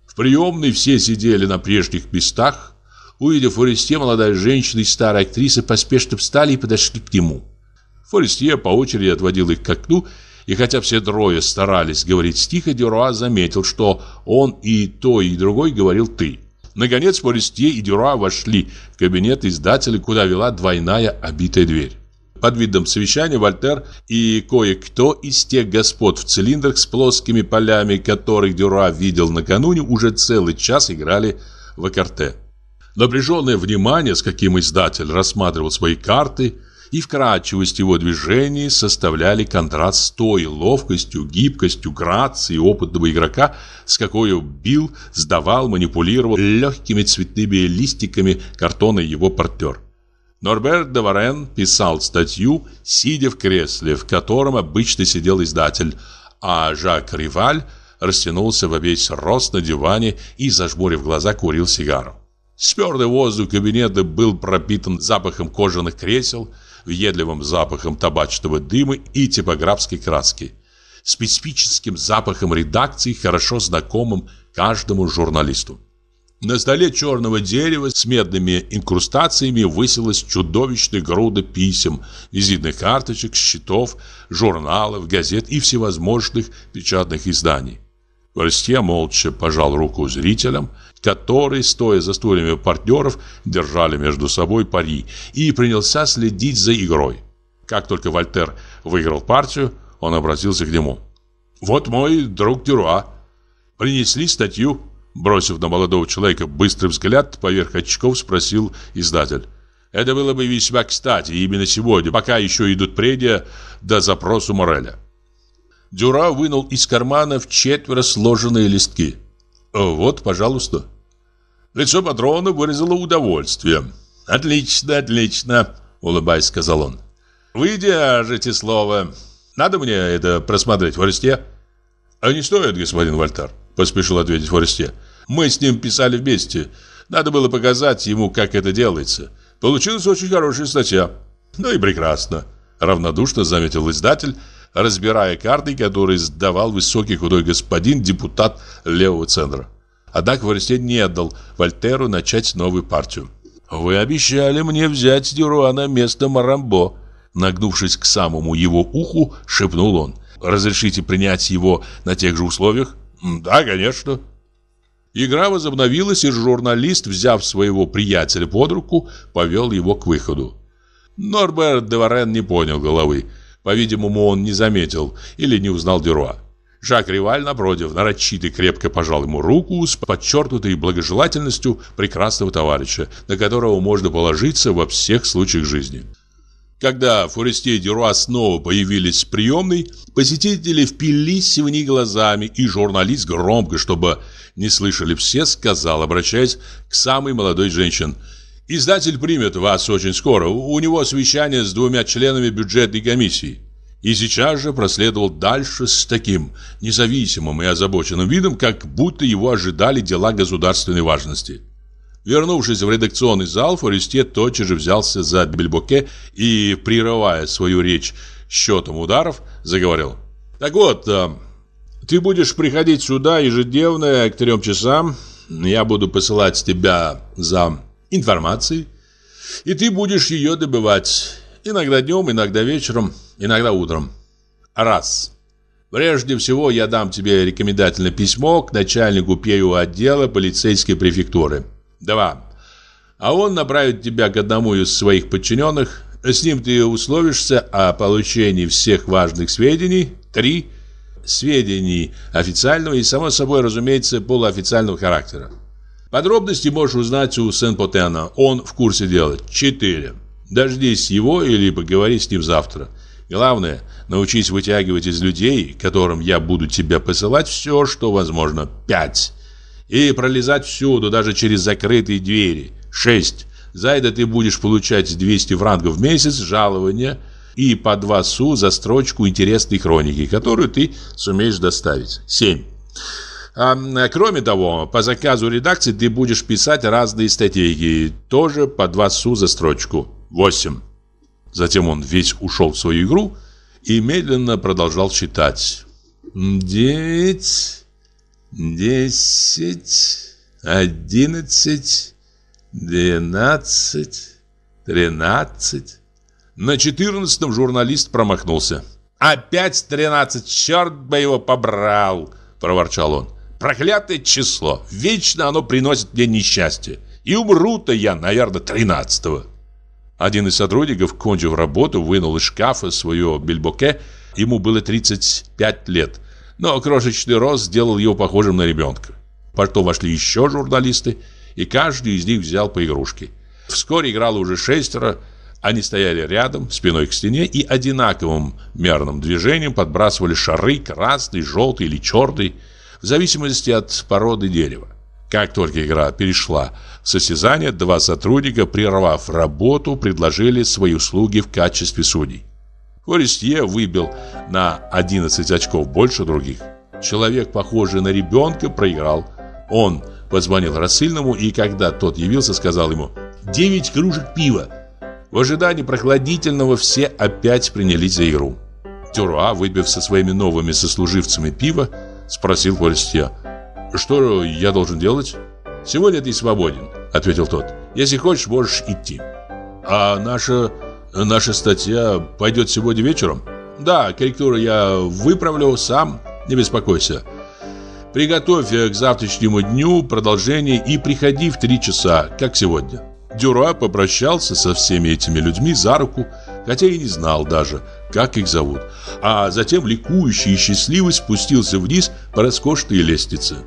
В приемной все сидели на прежних местах. Увидев Форестье, молодая женщина и старая актриса поспешно встали и подошли к нему. Форестье по очереди отводил их к окну, и хотя все трое старались говорить тихо, Дюруа заметил, что он и то, и другой говорил «ты». Наконец Форестье и Дюра вошли в кабинет издателя, куда вела двойная обитая дверь. Под видом совещания Вольтер и кое-кто из тех господ в цилиндрах с плоскими полями, которых Дюра видел накануне, уже целый час играли в аккорте. Напряженное внимание, с каким издатель рассматривал свои карты, и вкрадчивость его движений составляли контраст с той ловкостью, гибкостью, грацией опытного игрока, с какой бил, сдавал, манипулировал легкими цветными листиками картона его портер. Норберт де Варен писал статью, сидя в кресле, в котором обычно сидел издатель, а Жак Риваль растянулся во весь рост на диване и, зажмурив глаза, курил сигару. Спёрный воздух кабинета был пропитан запахом кожаных кресел, въедливым запахом табачного дыма и типографской краски, специфическим запахом редакции, хорошо знакомым каждому журналисту. На столе черного дерева с медными инкрустациями высилась чудовищная груда писем, визитных карточек, счетов, журналов, газет и всевозможных печатных изданий. Ворстье молча пожал руку зрителям который, стоя за стульями партнеров, держали между собой пари и принялся следить за игрой. Как только Вольтер выиграл партию, он обратился к нему. «Вот мой друг Дюруа. Принесли статью». Бросив на молодого человека быстрый взгляд, поверх очков спросил издатель. «Это было бы весьма кстати именно сегодня, пока еще идут прения до запросу Мореля». Дюра вынул из кармана в четверо сложенные листки. «Вот, пожалуйста». Лицо патрона выразило удовольствие. «Отлично, отлично», — улыбаясь, сказал он. «Вы держите слово. Надо мне это просмотреть, Форесте. «А не стоит, господин Вольтар», — поспешил ответить Форесте. «Мы с ним писали вместе. Надо было показать ему, как это делается. Получилась очень хорошая статья». «Ну и прекрасно», — равнодушно заметил издатель, разбирая карты, которые сдавал высокий худой господин, депутат левого центра. Однако Форестье не отдал Вольтеру начать новую партию. «Вы обещали мне взять Дюруа на место Марамбо», нагнувшись к самому его уху, шепнул он. «Разрешите принять его на тех же условиях?» «Да, конечно». Игра возобновилась, и журналист, взяв своего приятеля под руку, повел его к выходу. Норберт Деварен не понял головы. По-видимому, он не заметил или не узнал Дюруа. Жак Риваль, напротив, нарочитый крепко пожал ему руку с подчеркнутой благожелательностью прекрасного товарища, на которого можно положиться во всех случаях жизни. Когда Форестей и Дюруа снова появились в приемной, посетители впились в них глазами, и журналист громко, чтобы не слышали все, сказал, обращаясь к самой молодой женщине. «Издатель примет вас очень скоро. У него совещание с двумя членами бюджетной комиссии» и сейчас же проследовал дальше с таким независимым и озабоченным видом, как будто его ожидали дела государственной важности. Вернувшись в редакционный зал, Форестье тотчас же взялся за Бельбоке и, прерывая свою речь счетом ударов, заговорил. «Так вот, э, ты будешь приходить сюда ежедневно к трем часам. Я буду посылать тебя за информацией, и ты будешь ее добывать». Иногда днем, иногда вечером, иногда утром. Раз. Прежде всего я дам тебе рекомендательное письмо к начальнику ПЕЮ отдела полицейской префектуры. Два. А он направит тебя к одному из своих подчиненных. С ним ты условишься о получении всех важных сведений. Три. Сведений официального и, само собой, разумеется, полуофициального характера. Подробности можешь узнать у Сен-Потена. Он в курсе дела. Четыре. Дождись его или поговори с ним завтра. Главное, научись вытягивать из людей, которым я буду тебя посылать, все, что возможно. Пять. И пролезать всюду, даже через закрытые двери. Шесть. За это ты будешь получать 200 франков в месяц жалования и по 2 су за строчку интересной хроники, которую ты сумеешь доставить. 7. А, а, кроме того, по заказу редакции ты будешь писать разные статьи, тоже по 2 су за строчку восемь». Затем он весь ушел в свою игру и медленно продолжал считать. «Девять, десять, одиннадцать, двенадцать, тринадцать». На четырнадцатом журналист промахнулся. «Опять тринадцать, черт бы его побрал!» – проворчал он. «Проклятое число! Вечно оно приносит мне несчастье! И умру-то я, наверное, тринадцатого!» Один из сотрудников, кончив работу, вынул из шкафа свое бельбоке. Ему было 35 лет, но крошечный рост сделал его похожим на ребенка. Потом вошли еще журналисты, и каждый из них взял по игрушке. Вскоре играло уже шестеро, они стояли рядом, спиной к стене, и одинаковым мерным движением подбрасывали шары красный, желтый или черный, в зависимости от породы дерева. Как только игра перешла состязания два сотрудника, прервав работу, предложили свои услуги в качестве судей. Форестье выбил на 11 очков больше других. Человек, похожий на ребенка, проиграл. Он позвонил рассыльному и, когда тот явился, сказал ему «Девять кружек пива». В ожидании прохладительного все опять принялись за игру. Тюруа, выбив со своими новыми сослуживцами пиво, спросил Форестье «Что я должен делать?» «Сегодня ты свободен», — ответил тот. «Если хочешь, можешь идти». «А наша... наша статья пойдет сегодня вечером?» «Да, корректуру я выправлю сам, не беспокойся». «Приготовь э, к завтрашнему дню продолжение и приходи в три часа, как сегодня». Дюра попрощался со всеми этими людьми за руку, хотя и не знал даже, как их зовут. А затем ликующий и счастливый спустился вниз по роскошной лестнице.